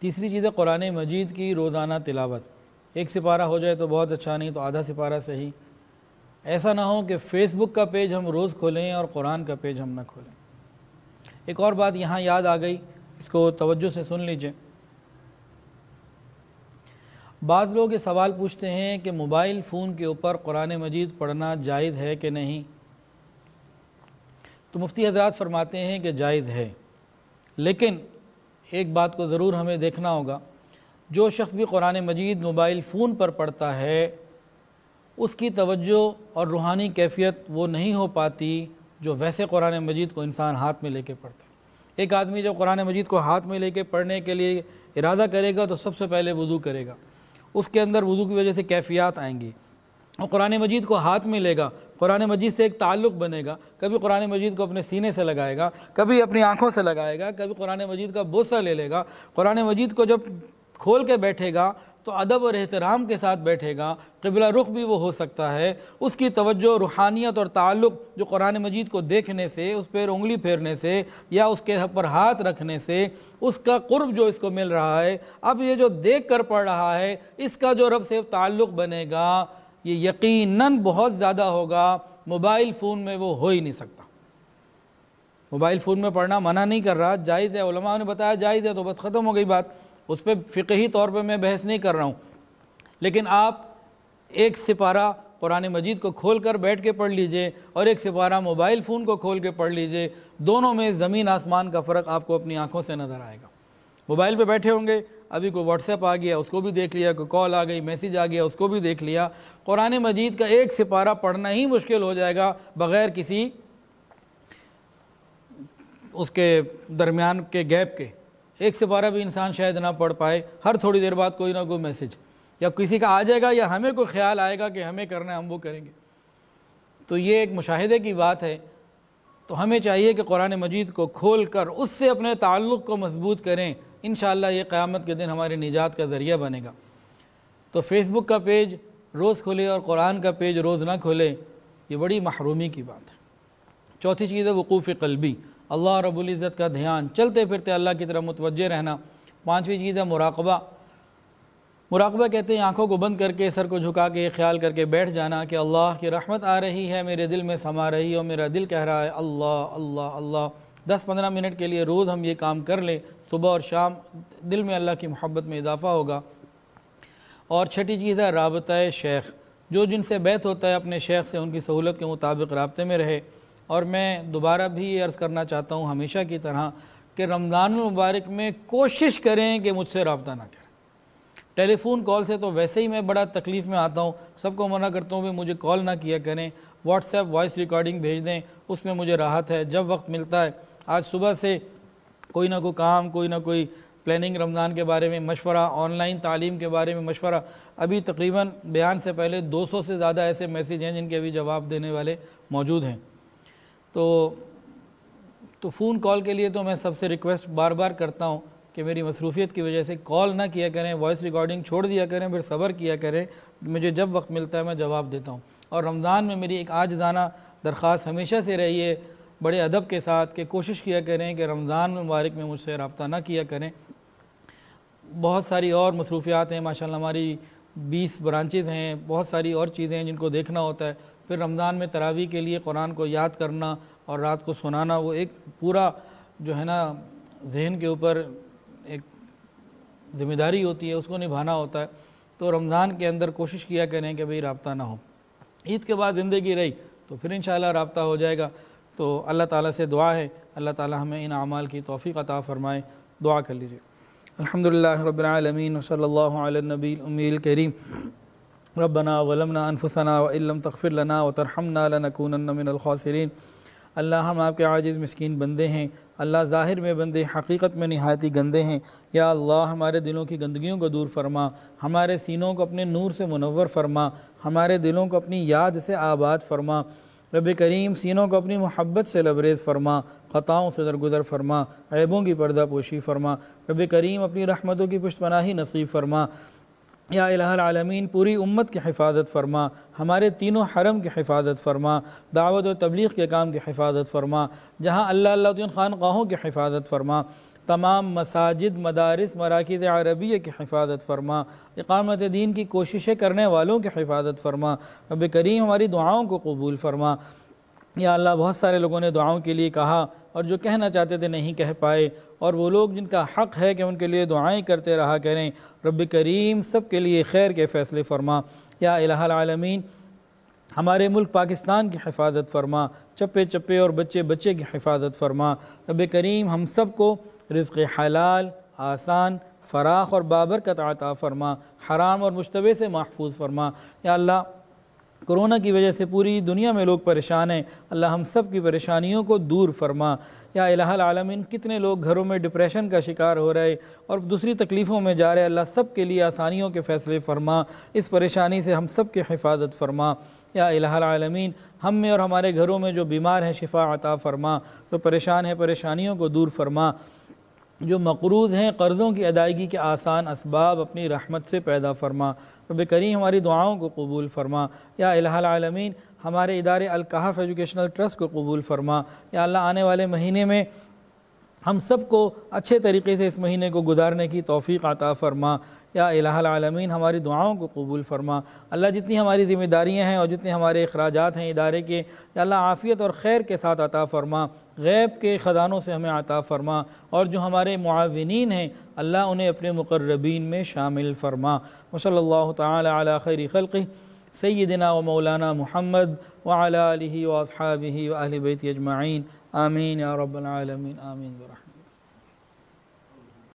Speaker 1: तीसरी चीज़ है कुरान मजीद की रोज़ाना तिलावत एक सिपारा हो जाए तो बहुत अच्छा नहीं तो आधा सिपारा सही ऐसा ना हो कि फ़ेसबुक का पेज हम रोज़ खोलें और कुरान का पेज हम ना खोलें एक और बात यहाँ याद आ गई इसको तवज्जो से सुन लीजिए बाज़ लोग ये सवाल पूछते हैं कि मोबाइल फ़ोन के ऊपर कुरान मजीद पढ़ना जायज़ है कि नहीं तो मुफ्ती हजरात फरमाते हैं कि जायज़ है लेकिन एक बात को ज़रूर हमें देखना होगा जो शख्स भी कुरान मजीद मोबाइल फ़ोन पर पढ़ता है उसकी तवज्जो और रूहानी कैफियत वो नहीं हो पाती जो वैसे कुरान मजीद को इंसान हाथ में लेके पढ़ता है एक आदमी जब कुरान मजीद को हाथ में लेके पढ़ने के लिए इरादा करेगा तो सबसे पहले वज़ू करेगा उसके अंदर वज़ू की वजह से कैफियात आएंगी और कुरान मजीद को हाथ में लेगा कुरान मजीद से एक ताल्लुक बनेगा कभी कुरान मजीद को अपने सीने से लगाएगा कभी अपनी आँखों से लगाएगा कभी कुरान मजीद का बोसा ले लेगा कुरान मजीद को जब खोल के बैठेगा तो अदब और एहतराम के साथ बैठेगा कबला रुख भी वो हो सकता है उसकी तवज्जो रूहानियत और ताल्लुक़ जो कुरान मजीद को देखने से उस पर उंगली फेरने से या उसके पर हाथ रखने से उसका कुर्ब जो इसको मिल रहा है अब ये जो देख कर पढ़ रहा है इसका जो रब से ताल्लुक़ बनेगा ये यकीनन बहुत ज़्यादा होगा मोबाइल फ़ोन में वो हो ही नहीं सकता मोबाइल फ़ोन में पढ़ना मना नहीं कर रहा जायज़ है ने बताया जायज़ है तो बस ख़त्म हो गई बात उस पर फ़िक्र तौर पर मैं बहस नहीं कर रहा हूँ लेकिन आप एक सिपारा कुरान मजीद को खोल कर बैठ के पढ़ लीजिए और एक सिपारा मोबाइल फ़ोन को खोल के पढ़ लीजिए दोनों में ज़मीन आसमान का फ़र्क आपको अपनी आँखों से नज़र आएगा मोबाइल पे बैठे होंगे अभी कोई व्हाट्सएप आ गया उसको भी देख लिया कोई कॉल आ गई मैसेज आ गया उसको भी देख लिया कुरान मजीद का एक सिपारा पढ़ना ही मुश्किल हो जाएगा बग़ैर किसी उसके दरमियान के गैप के एक से बारह भी इंसान शायद ना पढ़ पाए हर थोड़ी देर बाद कोई ना कोई मैसेज या किसी का आ जाएगा या हमें कोई ख्याल आएगा कि हमें करना है हम वो करेंगे तो ये एक मुशाहदे की बात है तो हमें चाहिए कि कुरान मजीद को खोल कर उससे अपने ताल्लुक़ को मजबूत करें इन ये क़्यामत के दिन हमारे निजात का ज़रिया बनेगा तो फेसबुक का पेज रोज़ खोले और कुरान का पेज रोज़ ना खोले ये बड़ी महरूमी की बात है चौथी चीज़ है वकूफ़ कलबी अल्लाह रबुल्ज़त का ध्यान चलते फिरते अल्लाह की तरफ मुतवजह रहना पाँचवीं चीज़ है मुराकबा मुराकबा कहते हैं आँखों को बंद करके सर को झुका के ख्याल करके बैठ जाना कि अल्लाह की रहमत आ रही है मेरे दिल में समा रही है और मेरा दिल कह रहा है अल्लाह अल्लाह अल्लाह दस पंद्रह मिनट के लिए रोज़ हम ये काम कर लें सुबह और शाम दिल में अल्लाह की मोहब्बत में इजाफ़ा होगा और छठी चीज़ है रबता शेख जो जिनसे बैत होता है अपने शेख से उनकी सहूलत के मुताबिक रबते में रहे और मैं दोबारा भी ये अर्ज़ करना चाहता हूँ हमेशा की तरह कि रमज़ान मुबारक में कोशिश करें कि मुझसे रबता ना करें टेलीफोन कॉल से तो वैसे ही मैं बड़ा तकलीफ़ में आता हूँ सबको मना करता हूँ कि मुझे कॉल ना किया करें व्हाट्सएप वॉइस रिकॉर्डिंग भेज दें उसमें मुझे राहत है जब वक्त मिलता है आज सुबह से कोई ना कोई काम कोई ना कोई प्लानिंग रमज़ान के बारे में मशवरा ऑनलाइन तालीम के बारे में मशवरा अभी तकरीबन बयान से पहले 200 से ज़्यादा ऐसे मैसेज हैं जिनके अभी जवाब देने वाले मौजूद हैं तो तो फ़ोन कॉल के लिए तो मैं सबसे रिक्वेस्ट बार बार करता हूँ कि मेरी मसरूफियत की वजह से कॉल ना किया करें वॉइस रिकॉर्डिंग छोड़ दिया करें फिर सब्र किया करें मुझे जब वक्त मिलता है मैं जवाब देता हूँ और रमज़ान में मेरी एक आज जाना दरख्वास्त हमेशा से रही है बड़े अदब के साथ कि कोशिश किया करें कि रमज़ान मुबारक में मुझसे रबता ना किया करें बहुत सारी और मसरूफियात हैं माशा हमारी बीस ब्रांचेज़ हैं बहुत सारी और चीज़ें हैं जिनको देखना होता है फिर रमज़ान में तरावी के लिए कुरान को याद करना और रात को सुनाना वो एक पूरा जो है ना जहन के ऊपर एक जिम्मेदारी होती है उसको निभाना होता है तो रमज़ान के अंदर कोशिश किया करें कि भाई रबता ना हो ईद के बाद ज़िंदगी रही तो फिर इन रबता हो जाएगा तो अल्लाह ताला से दुआ है अल्लाह ताला हमें इन अमाल की तोफ़ी अता फ़रमाए दुआ कर लीजिए अलहमदिल्ला रबालमीन नबी उमील करीम रबना वलमना अनफसना वम तकफ़िर लना व तरहमना लनकून अल्लाह हम आपके आजिज़ मस्किन बंदे हैं अल्लाह ज़ाहिर में बंदे हकीकत में नहायती गंदे हैं या अल्लाह हमारे दिलों की गंदगियों को दूर फरमा हमारे सीनों को अपने नूर से मुनवर फरमा हमारे दिलों को अपनी याद से आबाद फरमा रब करीम सीनों को अपनी मोहब्बत से लबरेज़ फरमा ख़ताओं से दरगुजर फरमा ऐबों की पर्दा पोशी फरमा रब करीम अपनी रहमतों की पुष्पनाही नसीब फरमा या इलामीन पूरी उम्मत की हिफाजत फरमा हमारे तीनों हरम की हिफाजत फरमा दावत और तबलीग के काम की हिफाजत फरमा जहाँ अल्लाह अल्लाह की हिफाजत फरमा तमाम मसाजिद मदारस मराकज़ अरबी की हिफाजत फरमा इकामत दीन की कोशिशें करने वालों की हिफाजत फरमा रब करीम हमारी दुआओं को कबूल फरमा या अल्लाह बहुत सारे लोगों ने दुआओं के लिए कहा और जो कहना चाहते थे नहीं कह पाए और वो लोग जिनका हक़ है कि उनके लिए दुआएं करते रहा करें रब करीम सब के लिए खैर के फ़ैसले फरमा या आलमीन हमारे मुल्क पाकिस्तान की हिफाजत फरमा चप्पे चप्पे और बच्चे बच्चे की हिफाजत फरमा रब करीम हम सब को रिज़ हलाल आसान फ़राख और बाबर का आता फ़रमा हराम और मुशतबे से महफूज फरमा या अल्लाह कोरोना की वजह से पूरी दुनिया में लोग परेशान हैं अल्लाह हम सब की परेशानियों को दूर फरमा या इलाहल आलमीन कितने लोग घरों में डिप्रेशन का शिकार हो रहे और दूसरी तकलीफ़ों में जा रहे अल्लाह सब के लिए आसानियों के फ़ैसले फरमा इस परेशानी से हम सब की हिफाजत फरमा या इलाहल आलमीन हम में और हमारे घरों में जो बीमार हैं शिफा अता फरमा जो परेशान है परेशानियों को दूर फरमा जो मकरूज़ हैं कर्ज़ों की अदायगी के आसान इसबाब अपनी रहमत से पैदा फरमा रब करी हमारी दुआओं को कबूल फ़रमा या अलमीन हमारे इदारे अलकाफ़ एजुकेशनल ट्रस्ट को कबूल फ़रमा या अल्लाह आने वाले महीने में हम सबको अच्छे तरीके से इस महीने को गुजारने की तोफ़ी आता फ़रमा या इलामीन हमारी दुआओं को कबूल फरमा अल्लाह जितनी हमारी ज़िम्मेदारियाँ हैं और जितने हमारे अखराज हैं इदारे के या अल्लाह आफ़ियत और ख़ैर के साथ अता फ़रमा गैब के ख़जानों से हमें आता फ़रमा और जो हमारे मुआविन हैं अल्लाह उन्हें अपने मुकर्रबीन में शामिल फ़रमा वसल्ला ताली खैर खल्क़ सैदिना व मौलाना महमद वाली वसहाबी वही बैत अजमाइन आमीन या रबालमीन आमीन वरह